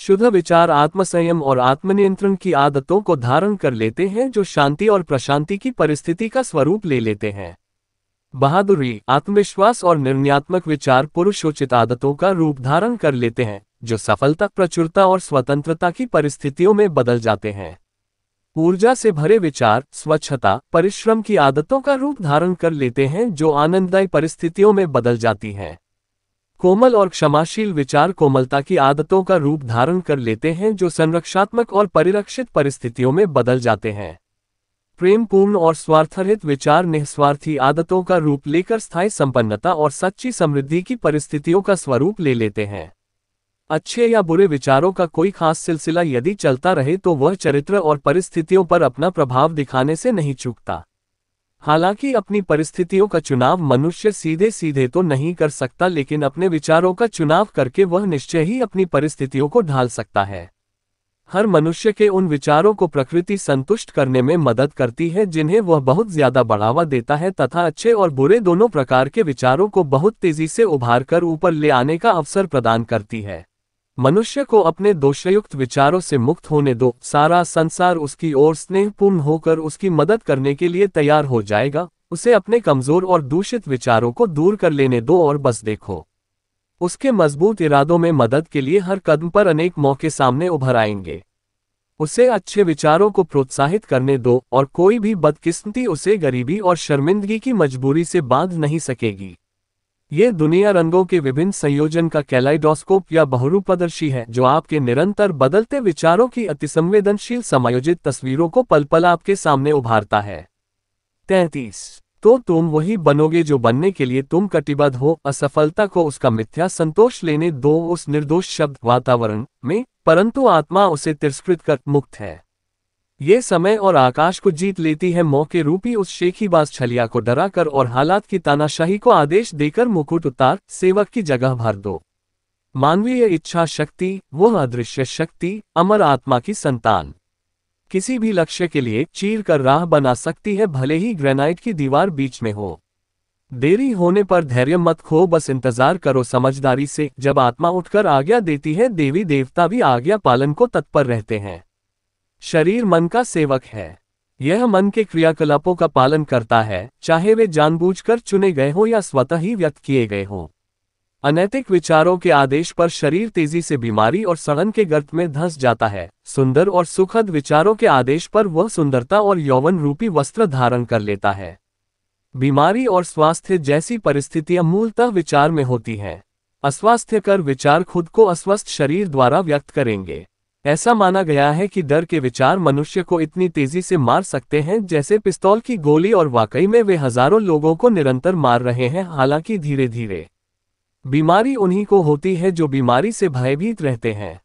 शुद्ध विचार आत्मसंयम और आत्मनियंत्रण की आदतों को धारण कर लेते हैं जो शांति और प्रशांति की परिस्थिति का स्वरूप ले लेते हैं बहादुरी आत्मविश्वास और निर्णयात्मक विचार पुरुषोचित आदतों का रूप धारण कर लेते हैं जो सफलता प्रचुरता और स्वतंत्रता की परिस्थितियों में बदल जाते हैं ऊर्जा से भरे विचार स्वच्छता परिश्रम की आदतों का रूप धारण कर लेते हैं जो आनंददायी परिस्थितियों में बदल जाती हैं कोमल और क्षमाशील विचार कोमलता की आदतों का रूप धारण कर लेते हैं जो संरक्षात्मक और परिरक्षित परिस्थितियों में बदल जाते हैं प्रेमपूर्ण और स्वार्थरहित विचार निस्वार्थी आदतों का रूप लेकर स्थायी संपन्नता और सच्ची समृद्धि की परिस्थितियों का स्वरूप ले लेते हैं अच्छे या बुरे विचारों का कोई खास सिलसिला यदि चलता रहे तो वह चरित्र और परिस्थितियों पर अपना प्रभाव दिखाने से नहीं चूकता हालांकि अपनी परिस्थितियों का चुनाव मनुष्य सीधे सीधे तो नहीं कर सकता लेकिन अपने विचारों का चुनाव करके वह निश्चय ही अपनी परिस्थितियों को ढाल सकता है हर मनुष्य के उन विचारों को प्रकृति संतुष्ट करने में मदद करती है जिन्हें वह बहुत ज्यादा बढ़ावा देता है तथा अच्छे और बुरे दोनों प्रकार के विचारों को बहुत तेजी से उभार कर ऊपर ले आने का अवसर प्रदान करती है मनुष्य को अपने दोषयुक्त विचारों से मुक्त होने दो सारा संसार उसकी ओर स्नेहपूर्ण होकर उसकी मदद करने के लिए तैयार हो जाएगा उसे अपने कमजोर और दूषित विचारों को दूर कर लेने दो और बस देखो उसके मजबूत इरादों में मदद के लिए हर कदम पर अनेक मौके सामने उभर आएंगे उसे अच्छे विचारों को प्रोत्साहित करने दो और कोई भी बदकिस्मती उसे गरीबी और शर्मिंदगी की मजबूरी से बांध नहीं सकेगी ये दुनिया रंगों के विभिन्न संयोजन का कैलाइडोस्कोप या बहुरूपदर्शी है जो आपके निरंतर बदलते विचारों की अतिसंवेदनशील समायोजित तस्वीरों को पल पल आपके सामने उभारता है तैतीस तो तुम वही बनोगे जो बनने के लिए तुम कटिबद्ध हो असफलता को उसका मिथ्या संतोष लेने दो उस निर्दोष शब्द वातावरण में परंतु आत्मा उसे तिरस्कृत कर मुक्त है ये समय और आकाश को जीत लेती है मौके रूपी उस शेखीबाज छलिया को डरा कर और हालात की तानाशाही को आदेश देकर मुकुट उतार सेवक की जगह भर दो मानवीय इच्छा शक्ति वह अदृश्य शक्ति अमर आत्मा की संतान किसी भी लक्ष्य के लिए चीर कर राह बना सकती है भले ही ग्रेनाइट की दीवार बीच में हो देरी होने पर धैर्य मत खो बस इंतजार करो समझदारी से जब आत्मा उठकर आज्ञा देती है देवी देवता भी आज्ञा पालन को तत्पर रहते हैं शरीर मन का सेवक है यह मन के क्रियाकलापों का पालन करता है चाहे वे जानबूझकर चुने गए हों या स्वतः ही व्यक्त किए गए हों अनैतिक विचारों के आदेश पर शरीर तेजी से बीमारी और सड़न के गर्त में धंस जाता है सुंदर और सुखद विचारों के आदेश पर वह सुंदरता और यौवन रूपी वस्त्र धारण कर लेता है बीमारी और स्वास्थ्य जैसी परिस्थितियां मूलतः विचार में होती हैं अस्वास्थ्यकर विचार खुद को अस्वस्थ शरीर द्वारा व्यक्त करेंगे ऐसा माना गया है कि डर के विचार मनुष्य को इतनी तेजी से मार सकते हैं जैसे पिस्तौल की गोली और वाकई में वे हजारों लोगों को निरंतर मार रहे हैं हालांकि धीरे धीरे बीमारी उन्हीं को होती है जो बीमारी से भयभीत रहते हैं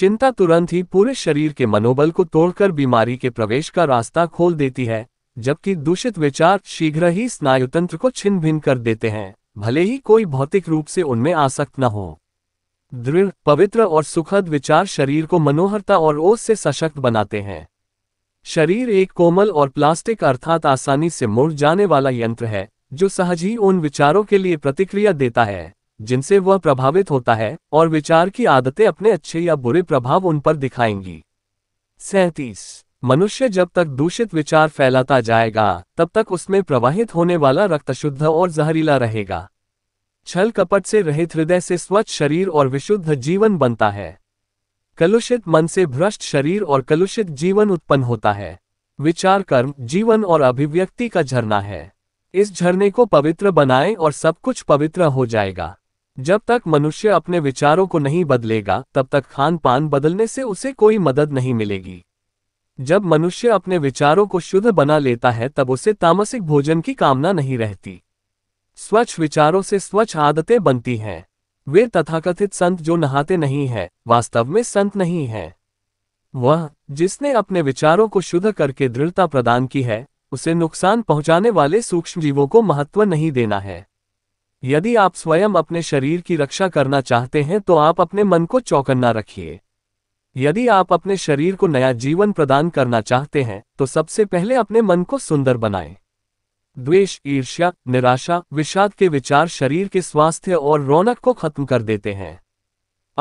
चिंता तुरंत ही पूरे शरीर के मनोबल को तोड़कर बीमारी के प्रवेश का रास्ता खोल देती है जबकि दूषित विचार शीघ्र ही स्नायुतंत्र को छिन्न भिन्न कर देते हैं भले ही कोई भौतिक रूप से उनमें आसक्त न हो दृढ़ पवित्र और सुखद विचार शरीर को मनोहरता और ओस से सशक्त बनाते हैं शरीर एक कोमल और प्लास्टिक अर्थात आसानी से मुड़ जाने वाला यंत्र है जो सहज ही उन विचारों के लिए प्रतिक्रिया देता है जिनसे वह प्रभावित होता है और विचार की आदतें अपने अच्छे या बुरे प्रभाव उन पर दिखाएंगी सैतीस मनुष्य जब तक दूषित विचार फैलाता जाएगा तब तक उसमें प्रवाहित होने वाला रक्त शुद्ध और जहरीला रहेगा छल कपट से रहित हृदय से स्वच्छ शरीर और विशुद्ध जीवन बनता है कलुषित मन से भ्रष्ट शरीर और कलुषित जीवन उत्पन्न होता है विचार कर्म जीवन और अभिव्यक्ति का झरना है इस झरने को पवित्र बनाएं और सब कुछ पवित्र हो जाएगा जब तक मनुष्य अपने विचारों को नहीं बदलेगा तब तक खान पान बदलने से उसे कोई मदद नहीं मिलेगी जब मनुष्य अपने विचारों को शुद्ध बना लेता है तब उसे तामसिक भोजन की कामना नहीं रहती स्वच्छ विचारों से स्वच्छ आदतें बनती हैं वे तथाकथित संत जो नहाते नहीं हैं वास्तव में संत नहीं हैं वह जिसने अपने विचारों को शुद्ध करके दृढ़ता प्रदान की है उसे नुकसान पहुंचाने वाले सूक्ष्म जीवों को महत्व नहीं देना है यदि आप स्वयं अपने शरीर की रक्षा करना चाहते हैं तो आप अपने मन को चौकन्ना रखिए यदि आप अपने शरीर को नया जीवन प्रदान करना चाहते हैं तो सबसे पहले अपने मन को सुंदर बनाएं द्वेष ईर्ष्या निराशा विषाद के विचार शरीर के स्वास्थ्य और रौनक को खत्म कर देते हैं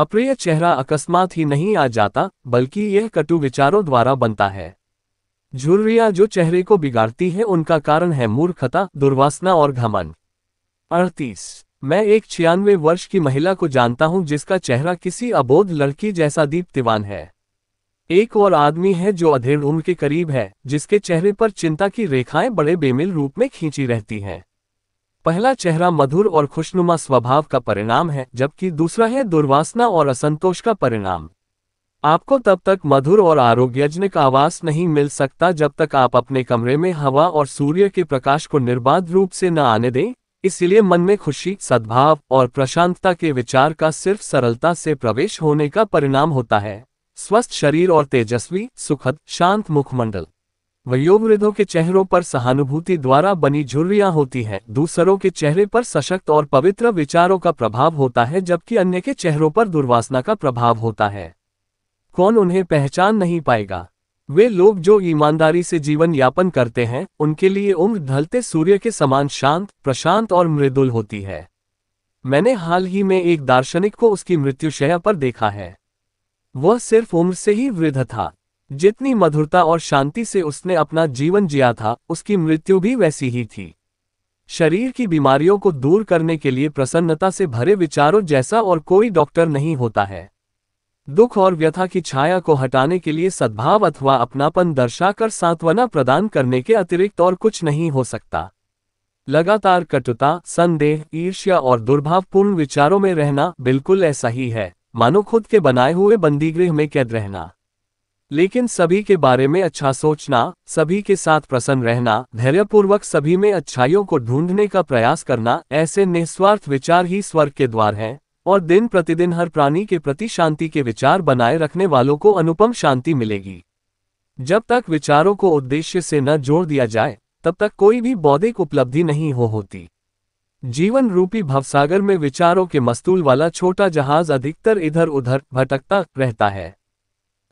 अप्रिय चेहरा अकस्मात ही नहीं आ जाता बल्कि यह कटु विचारों द्वारा बनता है झुर्रिया जो चेहरे को बिगाड़ती है उनका कारण है मूर्खता दुर्वासना और घमन अड़तीस मैं एक छियानवे वर्ष की महिला को जानता हूं जिसका चेहरा किसी अबोध लड़की जैसा दीप्तिवान है एक और आदमी है जो अधेड़ उम्र के करीब है जिसके चेहरे पर चिंता की रेखाएं बड़े बेमिल रूप में खींची रहती हैं पहला चेहरा मधुर और खुशनुमा स्वभाव का परिणाम है जबकि दूसरा है दुर्वासना और असंतोष का परिणाम आपको तब तक मधुर और आरोग्यजनक आवास नहीं मिल सकता जब तक आप अपने कमरे में हवा और सूर्य के प्रकाश को निर्बाध रूप से न आने दें इसलिए मन में खुशी सद्भाव और प्रशांतता के विचार का सिर्फ सरलता से प्रवेश होने का परिणाम होता है स्वस्थ शरीर और तेजस्वी सुखद शांत मुखमंडल वयोवृद्धों के चेहरों पर सहानुभूति द्वारा बनी झुर्रियां होती हैं दूसरों के चेहरे पर सशक्त और पवित्र विचारों का प्रभाव होता है जबकि अन्य के चेहरों पर दुर्वासना का प्रभाव होता है कौन उन्हें पहचान नहीं पाएगा वे लोग जो ईमानदारी से जीवन यापन करते हैं उनके लिए उम्र ढलते सूर्य के समान शांत प्रशांत और मृदुल होती है मैंने हाल ही में एक दार्शनिक को उसकी मृत्युशया पर देखा है वह सिर्फ उम्र से ही वृद्ध था जितनी मधुरता और शांति से उसने अपना जीवन जिया था उसकी मृत्यु भी वैसी ही थी शरीर की बीमारियों को दूर करने के लिए प्रसन्नता से भरे विचारों जैसा और कोई डॉक्टर नहीं होता है दुख और व्यथा की छाया को हटाने के लिए सद्भाव अथवा अपनापन दर्शाकर सांत्वना प्रदान करने के अतिरिक्त और कुछ नहीं हो सकता लगातार कटुता संदेह ईर्ष्या और दुर्भावपूर्ण विचारों में रहना बिल्कुल ऐसा ही है मानो खुद के बनाए हुए बंदीगृह में कैद रहना लेकिन सभी के बारे में अच्छा सोचना सभी के साथ प्रसन्न रहना धैर्यपूर्वक सभी में अच्छाइयों को ढूंढने का प्रयास करना ऐसे निस्वार्थ विचार ही स्वर्ग के द्वार हैं और दिन प्रतिदिन हर प्राणी के प्रति शांति के विचार बनाए रखने वालों को अनुपम शांति मिलेगी जब तक विचारों को उद्देश्य से न जोड़ दिया जाए तब तक कोई भी बौद्धिक उपलब्धि नहीं हो होती जीवन रूपी भवसागर में विचारों के मस्तूल वाला छोटा जहाज अधिकतर इधर उधर भटकता रहता है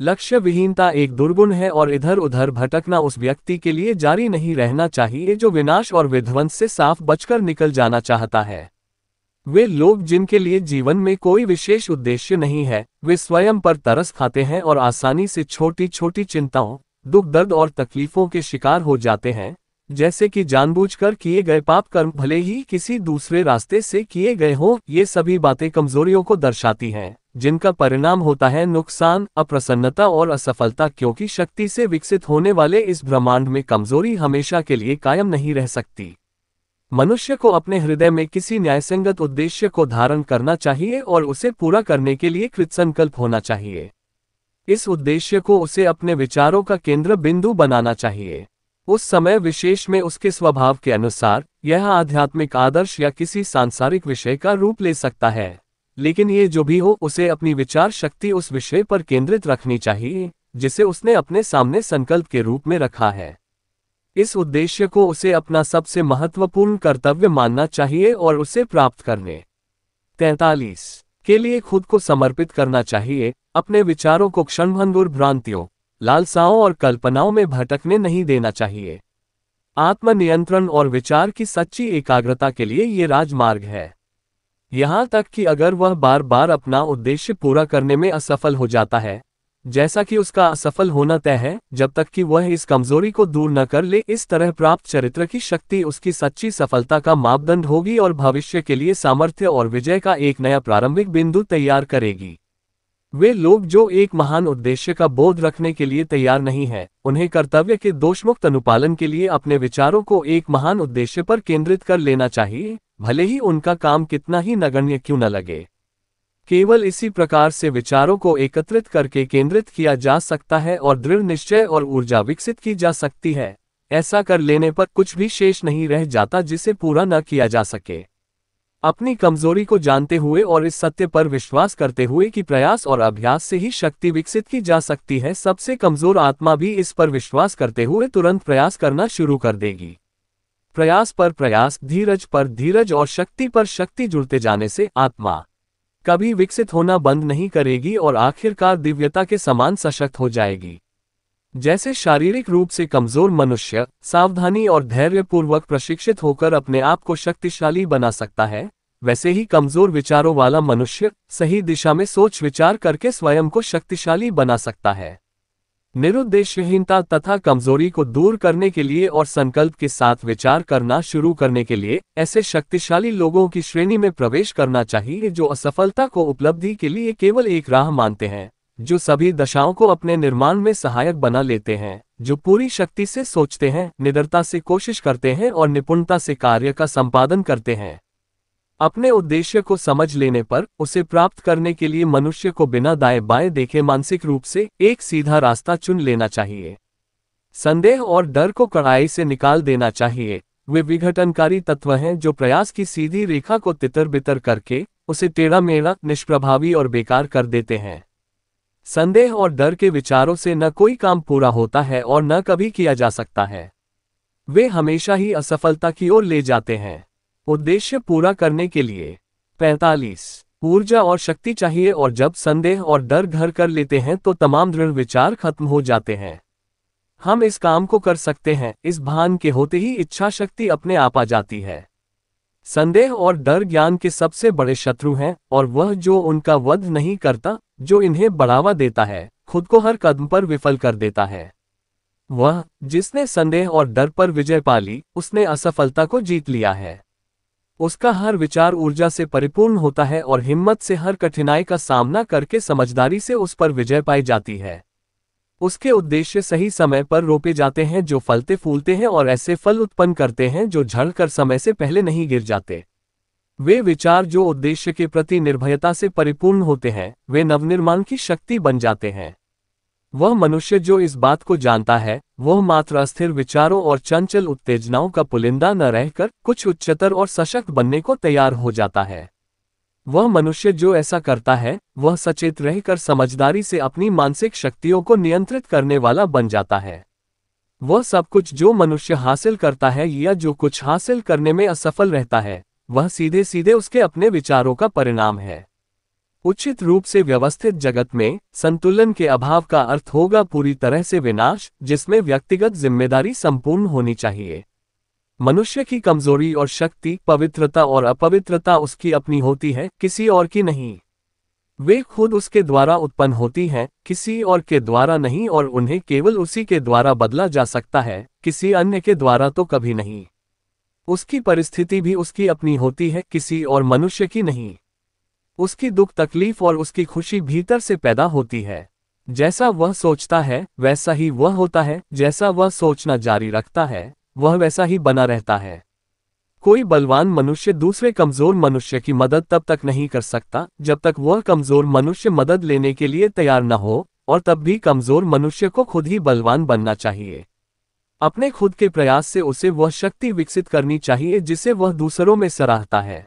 लक्ष्य विहीनता एक दुर्गुण है और इधर उधर भटकना उस व्यक्ति के लिए जारी नहीं रहना चाहिए जो विनाश और विध्वंस से साफ बचकर निकल जाना चाहता है वे लोग जिनके लिए जीवन में कोई विशेष उद्देश्य नहीं है वे स्वयं पर तरस खाते हैं और आसानी से छोटी छोटी चिंताओं दुख दर्द और तकलीफों के शिकार हो जाते हैं जैसे कि जानबूझकर किए गए पाप कर्म भले ही किसी दूसरे रास्ते से किए गए हों ये सभी बातें कमजोरियों को दर्शाती हैं जिनका परिणाम होता है नुकसान अप्रसन्नता और असफलता क्योंकि शक्ति से विकसित होने वाले इस ब्रह्मांड में कमजोरी हमेशा के लिए कायम नहीं रह सकती मनुष्य को अपने हृदय में किसी न्यायसंगत उद्देश्य को धारण करना चाहिए और उसे पूरा करने के लिए कृतसंकल्प होना चाहिए इस उद्देश्य को उसे अपने विचारों का केंद्र बिंदु बनाना चाहिए उस समय विशेष में उसके स्वभाव के अनुसार यह आध्यात्मिक आदर्श या किसी सांसारिक विषय का रूप ले सकता है लेकिन ये जो भी हो उसे अपनी विचार शक्ति उस विषय पर केंद्रित रखनी चाहिए जिसे उसने अपने सामने संकल्प के रूप में रखा है इस उद्देश्य को उसे अपना सबसे महत्वपूर्ण कर्तव्य मानना चाहिए और उसे प्राप्त करने तैतालीस के लिए खुद को समर्पित करना चाहिए अपने विचारों को क्षणभंगुर भ्रांतियों लालसाओं और कल्पनाओं में भटकने नहीं देना चाहिए आत्मनियंत्रण और विचार की सच्ची एकाग्रता के लिए ये राजमार्ग है यहाँ तक कि अगर वह बार बार अपना उद्देश्य पूरा करने में असफल हो जाता है जैसा कि उसका असफल होना तय है जब तक कि वह इस कमजोरी को दूर न कर ले इस तरह प्राप्त चरित्र की शक्ति उसकी सच्ची सफलता का मापदंड होगी और भविष्य के लिए सामर्थ्य और विजय का एक नया प्रारंभिक बिंदु तैयार करेगी वे लोग जो एक महान उद्देश्य का बोध रखने के लिए तैयार नहीं हैं, उन्हें कर्तव्य के दोषमुक्त अनुपालन के लिए अपने विचारों को एक महान उद्देश्य पर केंद्रित कर लेना चाहिए भले ही उनका काम कितना ही नगण्य क्यों न लगे केवल इसी प्रकार से विचारों को एकत्रित करके केंद्रित किया जा सकता है और दृढ़ निश्चय और ऊर्जा विकसित की जा सकती है ऐसा कर लेने पर कुछ भी शेष नहीं रह जाता जिसे पूरा न किया जा सके अपनी कमजोरी को जानते हुए और इस सत्य पर विश्वास करते हुए कि प्रयास और अभ्यास से ही शक्ति विकसित की जा सकती है सबसे कमजोर आत्मा भी इस पर विश्वास करते हुए तुरंत प्रयास करना शुरू कर देगी प्रयास पर प्रयास धीरज पर धीरज और शक्ति पर शक्ति जुड़ते जाने से आत्मा कभी विकसित होना बंद नहीं करेगी और आखिरकार दिव्यता के समान सशक्त हो जाएगी जैसे शारीरिक रूप से कमजोर मनुष्य सावधानी और धैर्यपूर्वक प्रशिक्षित होकर अपने आप को शक्तिशाली बना सकता है वैसे ही कमजोर विचारों वाला मनुष्य सही दिशा में सोच विचार करके स्वयं को शक्तिशाली बना सकता है निरुद्देश्यहीनता तथा कमजोरी को दूर करने के लिए और संकल्प के साथ विचार करना शुरू करने के लिए ऐसे शक्तिशाली लोगों की श्रेणी में प्रवेश करना चाहिए जो असफलता को उपलब्धि के लिए केवल एक राह मानते हैं जो सभी दशाओं को अपने निर्माण में सहायक बना लेते हैं जो पूरी शक्ति से सोचते हैं निडरता से कोशिश करते हैं और निपुणता से कार्य का संपादन करते हैं अपने उद्देश्य को समझ लेने पर उसे प्राप्त करने के लिए मनुष्य को बिना दाएं बाएं देखे मानसिक रूप से एक सीधा रास्ता चुन लेना चाहिए संदेह और डर को कड़ाई से निकाल देना चाहिए वे विघटनकारी तत्व हैं जो प्रयास की सीधी रेखा को तितर बितर करके उसे टेढ़ा मेढ़ा निष्प्रभावी और बेकार कर देते हैं संदेह और डर के विचारों से न कोई काम पूरा होता है और न कभी किया जा सकता है वे हमेशा ही असफलता की ओर ले जाते हैं उद्देश्य पूरा करने के लिए पैतालीस ऊर्जा और शक्ति चाहिए और जब संदेह और डर घर कर लेते हैं तो तमाम दृढ़ विचार खत्म हो जाते हैं हम इस काम को कर सकते हैं इस भान के होते ही इच्छा शक्ति अपने आप आ जाती है संदेह और डर ज्ञान के सबसे बड़े शत्रु हैं और वह जो उनका वध नहीं करता जो इन्हें बढ़ावा देता है खुद को हर कदम पर विफल कर देता है वह जिसने संदेह और डर पर विजय पाली उसने असफलता को जीत लिया है उसका हर विचार ऊर्जा से परिपूर्ण होता है और हिम्मत से हर कठिनाई का सामना करके समझदारी से उस पर विजय पाई जाती है उसके उद्देश्य सही समय पर रोपे जाते हैं जो फलते फूलते हैं और ऐसे फल उत्पन्न करते हैं जो झड़ कर समय से पहले नहीं गिर जाते वे विचार जो उद्देश्य के प्रति निर्भयता से परिपूर्ण होते हैं वे नवनिर्माण की शक्ति बन जाते हैं वह मनुष्य जो इस बात को जानता है वह मात्र अस्थिर विचारों और चंचल उत्तेजनाओं का पुलिंदा न रहकर कुछ उच्चतर और सशक्त बनने को तैयार हो जाता है वह मनुष्य जो ऐसा करता है वह सचेत रहकर समझदारी से अपनी मानसिक शक्तियों को नियंत्रित करने वाला बन जाता है वह सब कुछ जो मनुष्य हासिल करता है या जो कुछ हासिल करने में असफल रहता है वह सीधे सीधे उसके अपने विचारों का परिणाम है उचित रूप से व्यवस्थित जगत में संतुलन के अभाव का अर्थ होगा पूरी तरह से विनाश जिसमें व्यक्तिगत जिम्मेदारी संपूर्ण होनी चाहिए मनुष्य की कमजोरी और शक्ति पवित्रता और अपवित्रता उसकी अपनी होती है किसी और की नहीं वे खुद उसके द्वारा उत्पन्न होती हैं किसी और के द्वारा नहीं और उन्हें केवल उसी के द्वारा बदला जा सकता है किसी अन्य के द्वारा तो कभी नहीं उसकी परिस्थिति भी उसकी अपनी होती है किसी और मनुष्य की नहीं उसकी दुख तकलीफ और उसकी खुशी भीतर से पैदा होती है जैसा वह सोचता है वैसा ही वह होता है जैसा वह सोचना जारी रखता है वह वैसा ही बना रहता है कोई बलवान मनुष्य दूसरे कमजोर मनुष्य की मदद तब तक नहीं कर सकता जब तक वह कमजोर मनुष्य मदद लेने के लिए तैयार न हो और तब भी कमजोर मनुष्य को खुद ही बलवान बनना चाहिए अपने खुद के प्रयास से उसे वह शक्ति विकसित करनी चाहिए जिसे वह दूसरों में सराहता है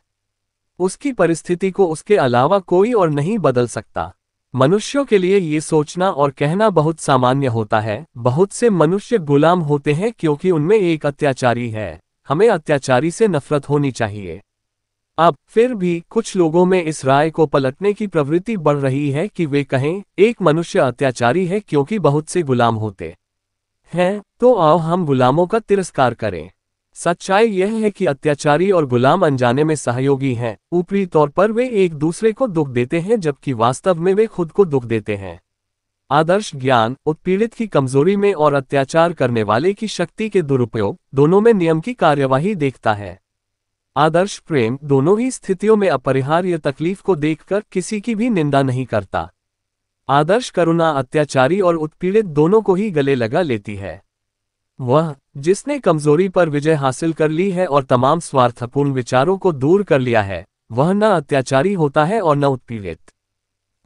उसकी परिस्थिति को उसके अलावा कोई और नहीं बदल सकता मनुष्यों के लिए ये सोचना और कहना बहुत सामान्य होता है बहुत से मनुष्य गुलाम होते हैं क्योंकि उनमें एक अत्याचारी है हमें अत्याचारी से नफरत होनी चाहिए अब फिर भी कुछ लोगों में इस राय को पलटने की प्रवृत्ति बढ़ रही है कि वे कहें एक मनुष्य अत्याचारी है क्योंकि बहुत से गुलाम होते है तो आओ हम गुलामों का तिरस्कार करें सच्चाई यह है कि अत्याचारी और गुलाम अनजाने में सहयोगी हैं ऊपरी तौर पर वे एक दूसरे को दुख देते हैं जबकि वास्तव में वे खुद को दुख देते हैं आदर्श ज्ञान उत्पीड़ित की कमजोरी में और अत्याचार करने वाले की शक्ति के दुरुपयोग दोनों में नियम की कार्यवाही देखता है आदर्श प्रेम दोनों ही स्थितियों में अपरिहार्य तकलीफ को देखकर किसी की भी निंदा नहीं करता आदर्श करुणा अत्याचारी और उत्पीड़ित दोनों को ही गले लगा लेती है वह जिसने कमजोरी पर विजय हासिल कर ली है और तमाम स्वार्थपूर्ण विचारों को दूर कर लिया है वह न अत्याचारी होता है और न उत्पीड़ित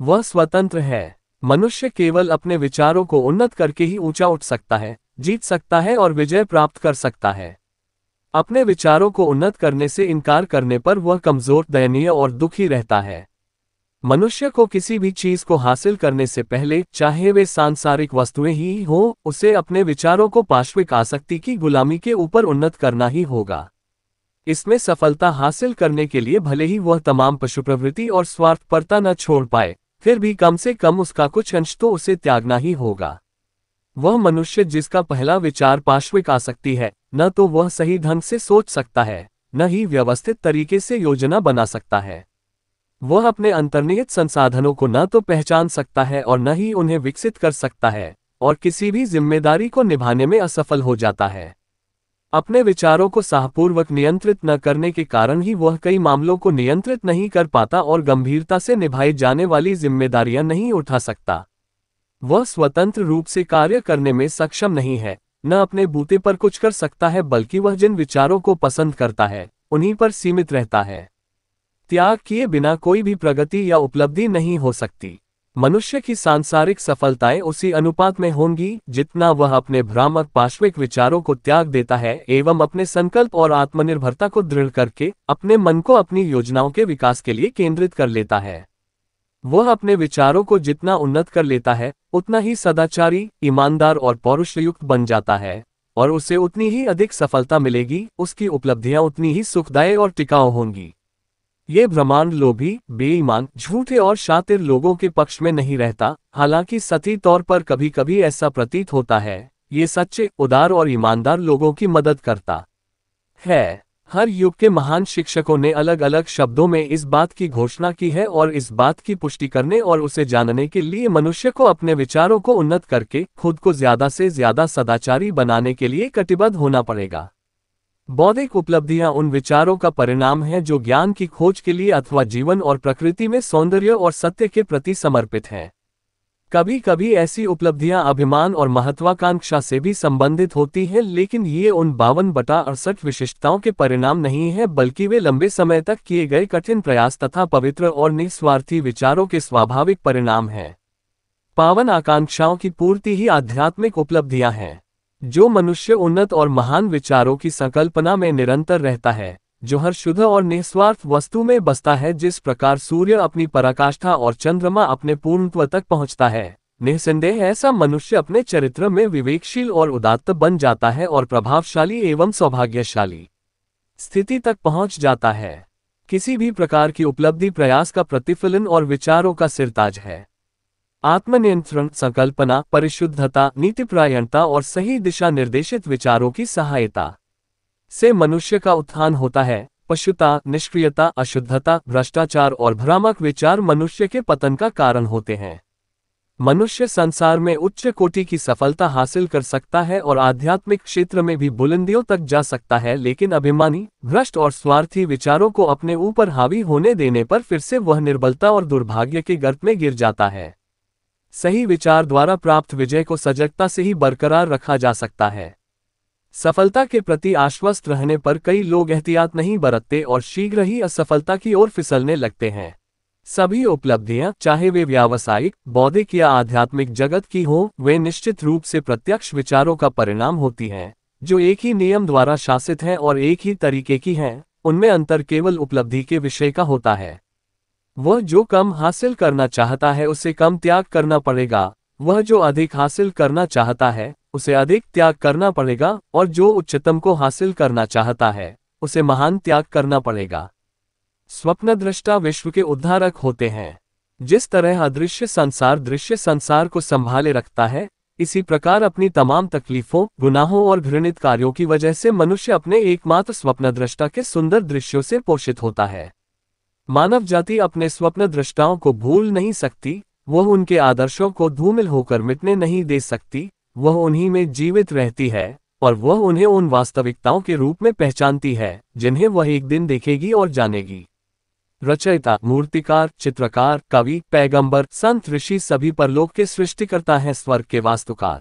वह स्वतंत्र है मनुष्य केवल अपने विचारों को उन्नत करके ही ऊंचा उठ सकता है जीत सकता है और विजय प्राप्त कर सकता है अपने विचारों को उन्नत करने से इनकार करने पर वह कमजोर दयनीय और दुखी रहता है मनुष्य को किसी भी चीज को हासिल करने से पहले चाहे वे सांसारिक वस्तुएं ही हो उसे अपने विचारों को पार्श्विक आसक्ति की गुलामी के ऊपर उन्नत करना ही होगा इसमें सफलता हासिल करने के लिए भले ही वह तमाम पशु प्रवृत्ति और स्वार्थपरता न छोड़ पाए फिर भी कम से कम उसका कुछ अंश तो उसे त्यागना ही होगा वह मनुष्य जिसका पहला विचार पार्श्विक आसक्ति है न तो वह सही ढंग से सोच सकता है न ही व्यवस्थित तरीके से योजना बना सकता है वह अपने अंतर्निहित संसाधनों को न तो पहचान सकता है और न ही उन्हें विकसित कर सकता है और किसी भी जिम्मेदारी को निभाने में असफल हो जाता है अपने विचारों को साहपूर्वक नियंत्रित न करने के कारण ही वह कई मामलों को नियंत्रित नहीं कर पाता और गंभीरता से निभाई जाने वाली जिम्मेदारियां नहीं उठा सकता वह स्वतंत्र रूप से कार्य करने में सक्षम नहीं है न अपने बूते पर कुछ कर सकता है बल्कि वह जिन विचारों को पसंद करता है उन्हीं पर सीमित रहता है त्याग किए बिना कोई भी प्रगति या उपलब्धि नहीं हो सकती मनुष्य की सांसारिक सफलताएं उसी अनुपात में होंगी जितना वह अपने भ्रामक पार्श्विक विचारों को त्याग देता है एवं अपने संकल्प और आत्मनिर्भरता को दृढ़ करके अपने मन को अपनी योजनाओं के विकास के लिए केंद्रित कर लेता है वह अपने विचारों को जितना उन्नत कर लेता है उतना ही सदाचारी ईमानदार और पौरुषयुक्त बन जाता है और उसे उतनी ही अधिक सफलता मिलेगी उसकी उपलब्धियां उतनी ही सुखदायी और टिकाऊ होंगी ये ब्रह्मांड लोभी बेईमान झूठे और शातिर लोगों के पक्ष में नहीं रहता हालांकि सती तौर पर कभी कभी ऐसा प्रतीत होता है ये सच्चे उदार और ईमानदार लोगों की मदद करता है हर युग के महान शिक्षकों ने अलग अलग शब्दों में इस बात की घोषणा की है और इस बात की पुष्टि करने और उसे जानने के लिए मनुष्य को अपने विचारों को उन्नत करके खुद को ज्यादा से ज्यादा सदाचारी बनाने के लिए कटिबद्ध होना पड़ेगा बौद्धिक उपलब्धियां उन विचारों का परिणाम है जो ज्ञान की खोज के लिए अथवा जीवन और प्रकृति में सौंदर्य और सत्य के प्रति समर्पित हैं कभी कभी ऐसी उपलब्धियां अभिमान और महत्वाकांक्षा से भी संबंधित होती हैं लेकिन ये उन बावन बटा अड़सठ विशिष्टताओं के परिणाम नहीं है बल्कि वे लंबे समय तक किए गए कठिन प्रयास तथा पवित्र और निस्वार्थी विचारों के स्वाभाविक परिणाम हैं पावन आकांक्षाओं की पूर्ति ही आध्यात्मिक उपलब्धियां हैं जो मनुष्य उन्नत और महान विचारों की संकल्पना में निरंतर रहता है जो हर शुद्ध और निस्वार्थ वस्तु में बसता है जिस प्रकार सूर्य अपनी पराकाष्ठा और चंद्रमा अपने पूर्णत्व तक पहुंचता है निसंदेह ऐसा मनुष्य अपने चरित्र में विवेकशील और उदात्त बन जाता है और प्रभावशाली एवं सौभाग्यशाली स्थिति तक पहुंच जाता है किसी भी प्रकार की उपलब्धि प्रयास का प्रतिफलन और विचारों का सिरताज है आत्मनियंत्रण संकल्पना परिशुद्धता नीतिप्रायणता और सही दिशा निर्देशित विचारों की सहायता से मनुष्य का उत्थान होता है पशुता निष्क्रियता अशुद्धता भ्रष्टाचार और भ्रामक विचार मनुष्य के पतन का कारण होते हैं मनुष्य संसार में उच्च कोटि की सफलता हासिल कर सकता है और आध्यात्मिक क्षेत्र में भी बुलंदियों तक जा सकता है लेकिन अभिमानी भ्रष्ट और स्वार्थी विचारों को अपने ऊपर हावी होने देने पर फिर से वह निर्बलता और दुर्भाग्य के गर्त में गिर जाता है सही विचार द्वारा प्राप्त विजय को सजगता से ही बरकरार रखा जा सकता है सफलता के प्रति आश्वस्त रहने पर कई लोग एहतियात नहीं बरतते और शीघ्र ही असफलता की ओर फिसलने लगते हैं सभी उपलब्धियां चाहे वे व्यावसायिक बौद्धिक या आध्यात्मिक जगत की हों वे निश्चित रूप से प्रत्यक्ष विचारों का परिणाम होती हैं जो एक ही नियम द्वारा शासित हैं और एक ही तरीके की हैं उनमें अंतर केवल उपलब्धि के विषय का होता है वह जो कम हासिल करना चाहता है उसे कम त्याग करना पड़ेगा वह जो अधिक हासिल करना चाहता है उसे अधिक त्याग करना पड़ेगा और जो उच्चतम को हासिल करना चाहता है उसे महान त्याग करना पड़ेगा स्वप्नदृष्टा विश्व के उद्धारक होते हैं जिस तरह अदृश्य संसार दृश्य संसार को संभाले रखता है इसी प्रकार अपनी तमाम तकलीफों गुनाहों और घृणित कार्यों की वजह से मनुष्य अपने एकमात्र स्वप्नदृष्टा के सुंदर दृश्यों से पोषित होता है मानव जाति अपने स्वप्न दृष्टाओं को भूल नहीं सकती वह उनके आदर्शों को धूमिल होकर मिटने नहीं दे सकती वह उन्हीं में जीवित रहती है और वह उन्हें उन वास्तविकताओं के रूप में पहचानती है जिन्हें वह एक दिन देखेगी और जानेगी रचयिता मूर्तिकार चित्रकार कवि पैगंबर संत ऋषि सभी परलोक के सृष्टिकर्ता हैं स्वर्ग के वास्तुकार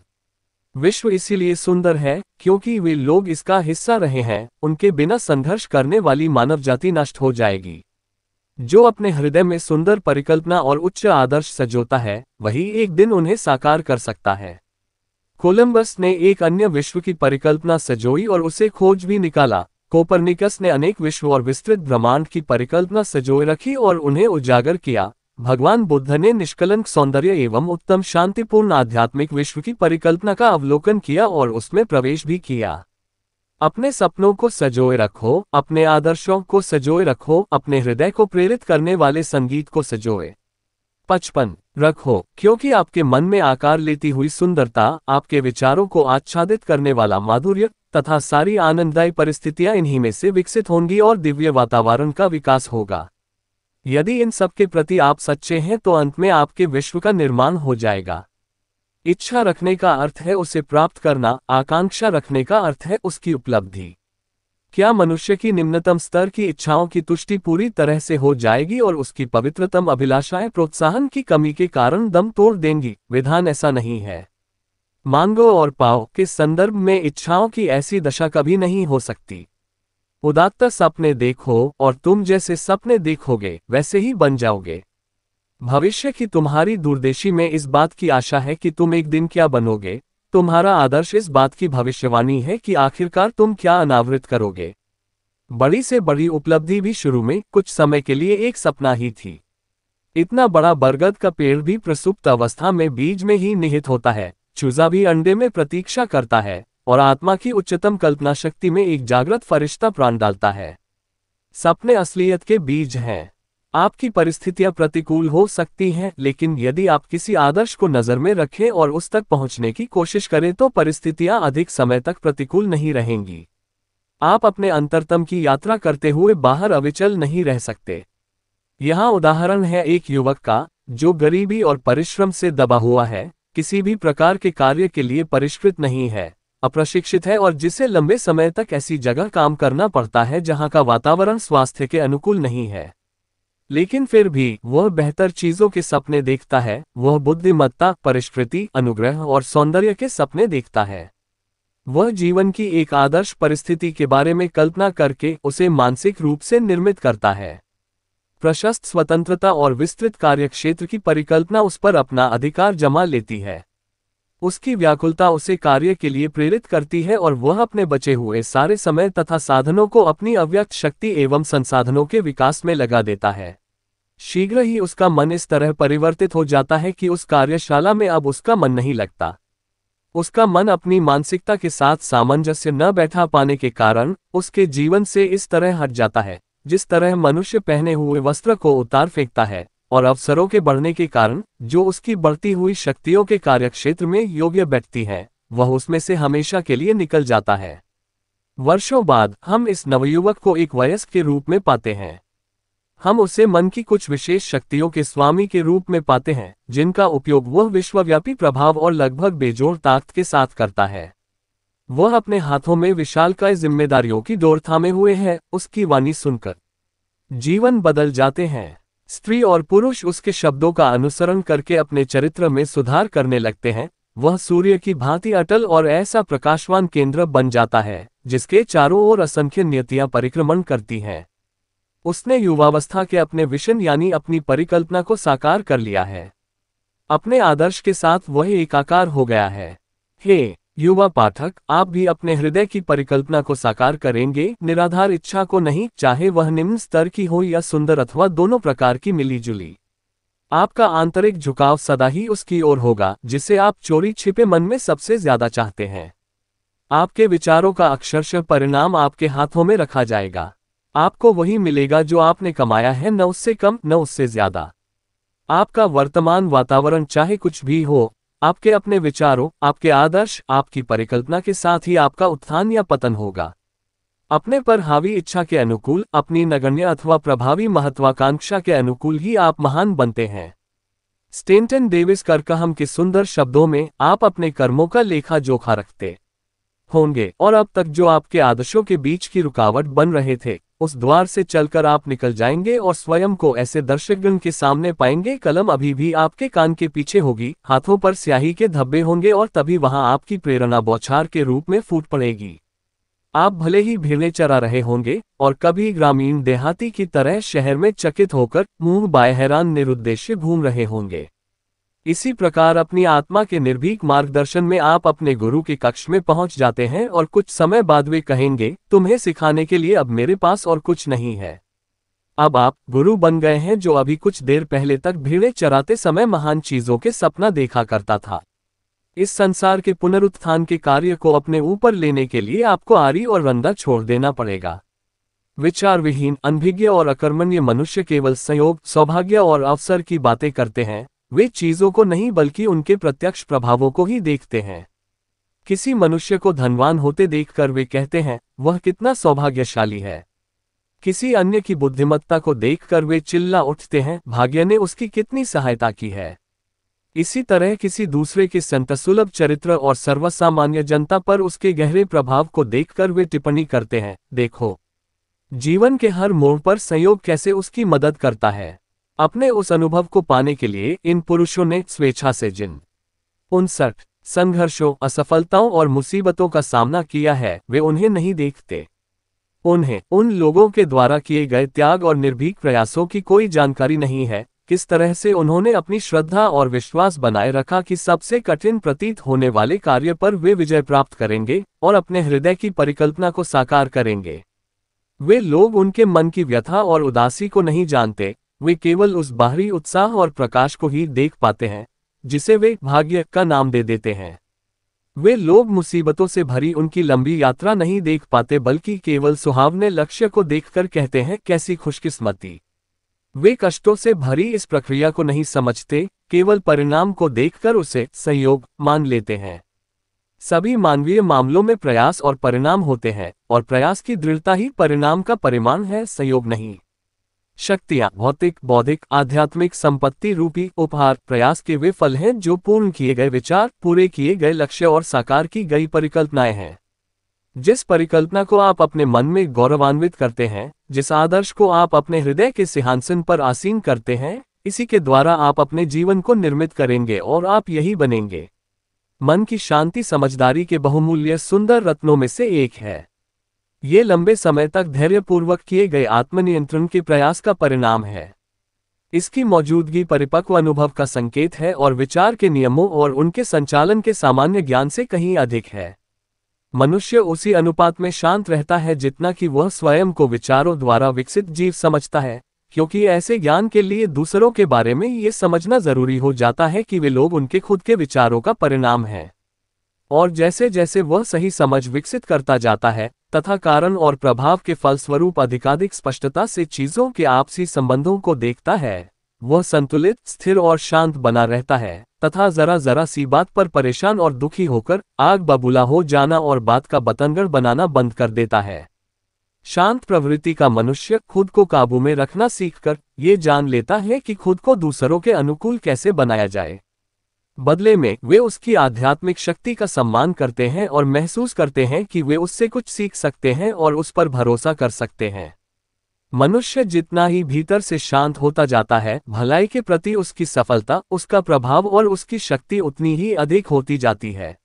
विश्व इसीलिए सुंदर है क्योंकि वे लोग इसका हिस्सा रहे हैं उनके बिना संघर्ष करने वाली मानव जाति नष्ट हो जाएगी जो अपने हृदय में सुंदर परिकल्पना और उच्च आदर्श सजोता है वही एक दिन उन्हें साकार कर सकता है कोलंबस ने एक अन्य विश्व की परिकल्पना सजोई और उसे खोज भी निकाला कोपरनिकस ने अनेक विश्व और विस्तृत ब्रह्मांड की परिकल्पना सजोए रखी और उन्हें उजागर किया भगवान बुद्ध ने निष्कलंक सौंदर्य एवं उत्तम शांतिपूर्ण आध्यात्मिक विश्व की परिकल्पना का अवलोकन किया और उसमें प्रवेश भी किया अपने सपनों को सजोए रखो अपने आदर्शों को सजोए रखो अपने हृदय को प्रेरित करने वाले संगीत को सजोए पचपन रखो क्योंकि आपके मन में आकार लेती हुई सुंदरता आपके विचारों को आच्छादित करने वाला माधुर्य तथा सारी आनंददायी परिस्थितियां इन्हीं में से विकसित होंगी और दिव्य वातावरण का विकास होगा यदि इन सबके प्रति आप सच्चे हैं तो अंत में आपके विश्व का निर्माण हो जाएगा इच्छा रखने का अर्थ है उसे प्राप्त करना आकांक्षा रखने का अर्थ है उसकी उपलब्धि क्या मनुष्य की निम्नतम स्तर की इच्छाओं की तुष्टि पूरी तरह से हो जाएगी और उसकी पवित्रतम अभिलाषाएं प्रोत्साहन की कमी के कारण दम तोड़ देंगी विधान ऐसा नहीं है मांगो और पाओ के संदर्भ में इच्छाओं की ऐसी दशा कभी नहीं हो सकती उदात्त सपने देखो और तुम जैसे सपने देखोगे वैसे ही बन जाओगे भविष्य की तुम्हारी दूरदेशी में इस बात की आशा है कि तुम एक दिन क्या बनोगे तुम्हारा आदर्श इस बात की भविष्यवाणी है कि आखिरकार तुम क्या अनावृत करोगे बड़ी से बड़ी उपलब्धि भी शुरू में कुछ समय के लिए एक सपना ही थी इतना बड़ा बरगद का पेड़ भी प्रसुप्त अवस्था में बीज में ही निहित होता है चूजा भी अंडे में प्रतीक्षा करता है और आत्मा की उच्चतम कल्पना शक्ति में एक जागृत फरिश्ता प्राण डालता है सपने असलियत के बीज हैं आपकी परिस्थितियां प्रतिकूल हो सकती हैं लेकिन यदि आप किसी आदर्श को नजर में रखें और उस तक पहुंचने की कोशिश करें तो परिस्थितियां अधिक समय तक प्रतिकूल नहीं रहेंगी आप अपने अंतरतम की यात्रा करते हुए बाहर अविचल नहीं रह सकते यहाँ उदाहरण है एक युवक का जो गरीबी और परिश्रम से दबा हुआ है किसी भी प्रकार के कार्य के लिए परिष्कृत नहीं है अप्रशिक्षित है और जिसे लंबे समय तक ऐसी जगह काम करना पड़ता है जहाँ का वातावरण स्वास्थ्य के अनुकूल नहीं है लेकिन फिर भी वह बेहतर चीजों के सपने देखता है वह बुद्धिमत्ता परिष्कृति अनुग्रह और सौंदर्य के सपने देखता है वह जीवन की एक आदर्श परिस्थिति के बारे में कल्पना करके उसे मानसिक रूप से निर्मित करता है प्रशस्त स्वतंत्रता और विस्तृत कार्यक्षेत्र की परिकल्पना उस पर अपना अधिकार जमा लेती है उसकी व्याकुलता उसे कार्य के लिए प्रेरित करती है और वह अपने बचे हुए सारे समय तथा साधनों को अपनी अव्यक्त शक्ति एवं संसाधनों के विकास में लगा देता है शीघ्र ही उसका मन इस तरह परिवर्तित हो जाता है कि उस कार्यशाला में अब उसका मन नहीं लगता उसका मन अपनी मानसिकता के साथ सामंजस्य न बैठा पाने के कारण उसके जीवन से इस तरह हट जाता है जिस तरह मनुष्य पहने हुए वस्त्र को उतार फेंकता है और अवसरों के बढ़ने के कारण जो उसकी बढ़ती हुई शक्तियों के कार्यक्षेत्र में योग्य बैठती है वह उसमें से हमेशा के लिए निकल जाता है वर्षों बाद हम इस नवयुवक को एक वयस्क के रूप में पाते हैं हम उसे मन की कुछ विशेष शक्तियों के स्वामी के रूप में पाते हैं जिनका उपयोग वह विश्वव्यापी प्रभाव और लगभग बेजोड़ ताकत के साथ करता है वह अपने हाथों में विशाल का जिम्मेदारियों की डोर थामे हुए है उसकी वाणी सुनकर जीवन बदल जाते हैं स्त्री और पुरुष उसके शब्दों का अनुसरण करके अपने चरित्र में सुधार करने लगते हैं वह सूर्य की भांति अटल और ऐसा प्रकाशवान केंद्र बन जाता है जिसके चारों ओर असंख्य नियतियां परिक्रमण करती हैं उसने युवावस्था के अपने विषन यानी अपनी परिकल्पना को साकार कर लिया है अपने आदर्श के साथ वह एकाकार हो गया है हे युवा पाठक आप भी अपने हृदय की परिकल्पना को साकार करेंगे निराधार इच्छा को नहीं चाहे वह निम्न स्तर की हो या सुंदर अथवा दोनों प्रकार की मिलीजुली आपका आंतरिक झुकाव सदा ही उसकी ओर होगा जिसे आप चोरी छिपे मन में सबसे ज्यादा चाहते हैं आपके विचारों का अक्षरश परिणाम आपके हाथों में रखा जाएगा आपको वही मिलेगा जो आपने कमाया है न उससे कम न उससे ज्यादा आपका वर्तमान वातावरण चाहे कुछ भी हो आपके अपने विचारों आपके आदर्श आपकी परिकल्पना के साथ ही आपका उत्थान या पतन होगा अपने पर हावी इच्छा के अनुकूल अपनी नगण्य अथवा प्रभावी महत्वाकांक्षा के अनुकूल ही आप महान बनते हैं स्टेंटन डेविस करकहम के सुंदर शब्दों में आप अपने कर्मों का लेखा जोखा रखते होंगे और अब तक जो आपके आदर्शों के बीच की रुकावट बन रहे थे उस द्वार से चलकर आप निकल जाएंगे और स्वयं को ऐसे दर्शकगण के सामने पाएंगे कलम अभी भी आपके कान के पीछे होगी हाथों पर स्याही के धब्बे होंगे और तभी वहां आपकी प्रेरणा बौछार के रूप में फूट पड़ेगी आप भले ही भीड़े चरा रहे होंगे और कभी ग्रामीण देहाती की तरह शहर में चकित होकर मुंह बाय हैरान निरुद्देश्य घूम रहे होंगे इसी प्रकार अपनी आत्मा के निर्भीक मार्गदर्शन में आप अपने गुरु के कक्ष में पहुंच जाते हैं और कुछ समय बाद वे कहेंगे तुम्हें सिखाने के लिए अब मेरे पास और कुछ नहीं है अब आप गुरु बन गए हैं जो अभी कुछ देर पहले तक भीड़े चराते समय महान चीजों के सपना देखा करता था इस संसार के पुनरुत्थान के कार्य को अपने ऊपर लेने के लिए आपको आरी और रंदा छोड़ देना पड़ेगा विचार विहीन अनभिज्ञ और अकर्मण्य मनुष्य केवल संयोग सौभाग्य और अवसर की बातें करते हैं वे चीजों को नहीं बल्कि उनके प्रत्यक्ष प्रभावों को ही देखते हैं किसी मनुष्य को धनवान होते देखकर वे कहते हैं वह कितना सौभाग्यशाली है किसी अन्य की बुद्धिमत्ता को देखकर वे चिल्ला उठते हैं भाग्य ने उसकी कितनी सहायता की है इसी तरह किसी दूसरे के संतसुलभ चरित्र और सर्वसामान्य जनता पर उसके गहरे प्रभाव को देखकर वे टिप्पणी करते हैं देखो जीवन के हर मोड़ पर संयोग कैसे उसकी मदद करता है अपने उस अनुभव को पाने के लिए इन पुरुषों ने स्वेच्छा से जिन उनसठ संघर्षों असफलताओं और मुसीबतों का सामना किया है वे उन्हें नहीं देखते उन्हें उन लोगों के द्वारा किए गए त्याग और निर्भीक प्रयासों की कोई जानकारी नहीं है किस तरह से उन्होंने अपनी श्रद्धा और विश्वास बनाए रखा कि सबसे कठिन प्रतीत होने वाले कार्य पर वे विजय प्राप्त करेंगे और अपने हृदय की परिकल्पना को साकार करेंगे वे लोग उनके मन की व्यथा और उदासी को नहीं जानते वे केवल उस बाहरी उत्साह और प्रकाश को ही देख पाते हैं जिसे वे भाग्य का नाम दे देते हैं वे लोग मुसीबतों से भरी उनकी लंबी यात्रा नहीं देख पाते बल्कि केवल सुहावने लक्ष्य को देखकर कहते हैं कैसी खुशकिस्मती वे कष्टों से भरी इस प्रक्रिया को नहीं समझते केवल परिणाम को देखकर उसे सहयोग मान लेते हैं सभी मानवीय मामलों में प्रयास और परिणाम होते हैं और प्रयास की दृढ़ता ही परिणाम का परिमाण है सहयोग नहीं शक्तियां भौतिक बौद्धिक आध्यात्मिक संपत्ति रूपी उपहार प्रयास के वे फल हैं जो पूर्ण किए गए विचार पूरे किए गए लक्ष्य और साकार की गई परिकल्पनाएं हैं जिस परिकल्पना को आप अपने मन में गौरवान्वित करते हैं जिस आदर्श को आप अपने हृदय के सिंहासन पर आसीन करते हैं इसी के द्वारा आप अपने जीवन को निर्मित करेंगे और आप यही बनेंगे मन की शांति समझदारी के बहुमूल्य सुंदर रत्नों में से एक है ये लंबे समय तक धैर्यपूर्वक किए गए आत्मनियंत्रण के प्रयास का परिणाम है इसकी मौजूदगी परिपक्व अनुभव का संकेत है और विचार के नियमों और उनके संचालन के सामान्य ज्ञान से कहीं अधिक है मनुष्य उसी अनुपात में शांत रहता है जितना कि वह स्वयं को विचारों द्वारा विकसित जीव समझता है क्योंकि ऐसे ज्ञान के लिए दूसरों के बारे में ये समझना जरूरी हो जाता है कि वे लोग उनके खुद के विचारों का परिणाम है और जैसे जैसे वह सही समझ विकसित करता जाता है तथा कारण और प्रभाव के फलस्वरूप अधिकाधिक स्पष्टता से चीजों के आपसी संबंधों को देखता है वह संतुलित स्थिर और शांत बना रहता है तथा जरा जरा सी बात पर परेशान और दुखी होकर आग बबूला हो जाना और बात का बतनगढ़ बनाना बंद कर देता है शांत प्रवृत्ति का मनुष्य खुद को काबू में रखना सीखकर ये जान लेता है कि खुद को दूसरों के अनुकूल कैसे बनाया जाए बदले में वे उसकी आध्यात्मिक शक्ति का सम्मान करते हैं और महसूस करते हैं कि वे उससे कुछ सीख सकते हैं और उस पर भरोसा कर सकते हैं मनुष्य जितना ही भीतर से शांत होता जाता है भलाई के प्रति उसकी सफलता उसका प्रभाव और उसकी शक्ति उतनी ही अधिक होती जाती है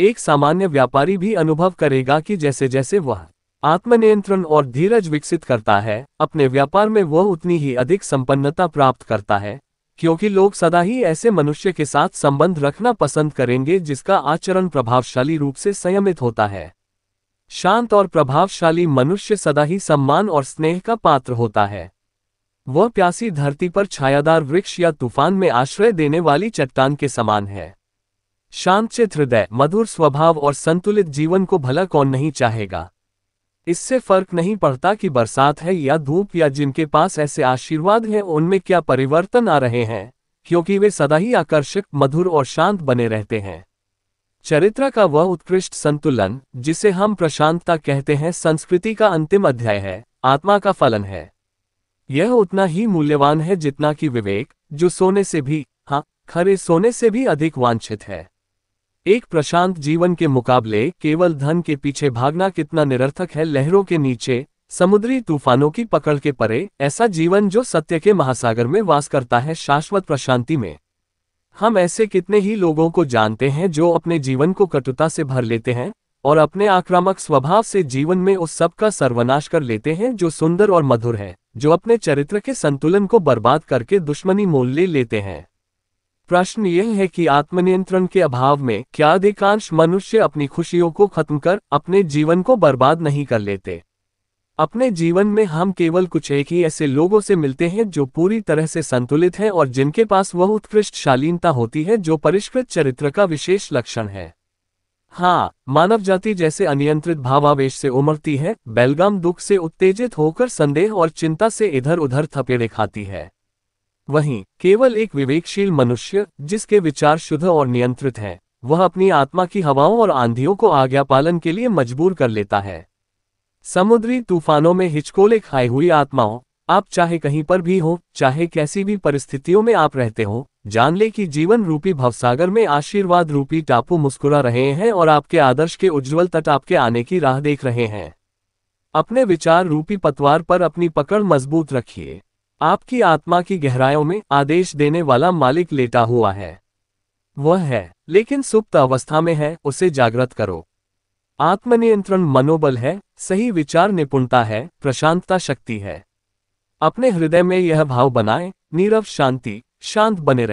एक सामान्य व्यापारी भी अनुभव करेगा कि जैसे जैसे वह आत्मनियंत्रण और धीरज विकसित करता है अपने व्यापार में वह उतनी ही अधिक संपन्नता प्राप्त करता है क्योंकि लोग सदा ही ऐसे मनुष्य के साथ संबंध रखना पसंद करेंगे जिसका आचरण प्रभावशाली रूप से संयमित होता है शांत और प्रभावशाली मनुष्य सदा ही सम्मान और स्नेह का पात्र होता है वह प्यासी धरती पर छायादार वृक्ष या तूफान में आश्रय देने वाली चट्टान के समान है शांत हृदय मधुर स्वभाव और संतुलित जीवन को भला कौन नहीं चाहेगा इससे फर्क नहीं पड़ता कि बरसात है या धूप या जिनके पास ऐसे आशीर्वाद हैं उनमें क्या परिवर्तन आ रहे हैं क्योंकि वे सदा ही आकर्षक मधुर और शांत बने रहते हैं चरित्र का वह उत्कृष्ट संतुलन जिसे हम प्रशांतता कहते हैं संस्कृति का अंतिम अध्याय है आत्मा का फलन है यह उतना ही मूल्यवान है जितना कि विवेक जो सोने से भी हाँ खरे सोने से भी अधिक वांछित है एक प्रशांत जीवन के मुकाबले केवल धन के पीछे भागना कितना निरर्थक है लहरों के नीचे समुद्री तूफानों की पकड़ के परे ऐसा जीवन जो सत्य के महासागर में वास करता है शाश्वत प्रशांति में हम ऐसे कितने ही लोगों को जानते हैं जो अपने जीवन को कटुता से भर लेते हैं और अपने आक्रामक स्वभाव से जीवन में उस सब का सर्वनाश कर लेते हैं जो सुंदर और मधुर है जो अपने चरित्र के संतुलन को बर्बाद करके दुश्मनी मोल ले लेते हैं प्रश्न यह है कि आत्मनियंत्रण के अभाव में क्या अधिकांश मनुष्य अपनी खुशियों को खत्म कर अपने जीवन को बर्बाद नहीं कर लेते अपने जीवन में हम केवल कुछ एक ही ऐसे लोगों से मिलते हैं जो पूरी तरह से संतुलित हैं और जिनके पास वह उत्कृष्ट शालीनता होती है जो परिष्कृत चरित्र का विशेष लक्षण है हाँ मानव जाति जैसे अनियंत्रित भावावेश से उमड़ती है बेलगाम दुख से उत्तेजित होकर संदेह और चिंता से इधर उधर थपेड़े खाती है वहीं केवल एक विवेकशील मनुष्य जिसके विचार शुद्ध और नियंत्रित हैं वह अपनी आत्मा की हवाओं और आंधियों को आज्ञा पालन के लिए मजबूर कर लेता है समुद्री तूफानों में हिचकोले खाई हुई आत्माओं आप चाहे कहीं पर भी हो चाहे कैसी भी परिस्थितियों में आप रहते हो जान ले कि जीवन रूपी भवसागर में आशीर्वाद रूपी टापू मुस्कुरा रहे हैं और आपके आदर्श के उज्जवल तट आपके आने की राह देख रहे हैं अपने विचार रूपी पतवार पर अपनी पकड़ मजबूत रखिए आपकी आत्मा की गहराइयों में आदेश देने वाला मालिक लेटा हुआ है वह है लेकिन सुप्त अवस्था में है उसे जागृत करो आत्मनियंत्रण मनोबल है सही विचार निपुणता है प्रशांतता शक्ति है अपने हृदय में यह भाव बनाए नीरव शांति शांत बने रहे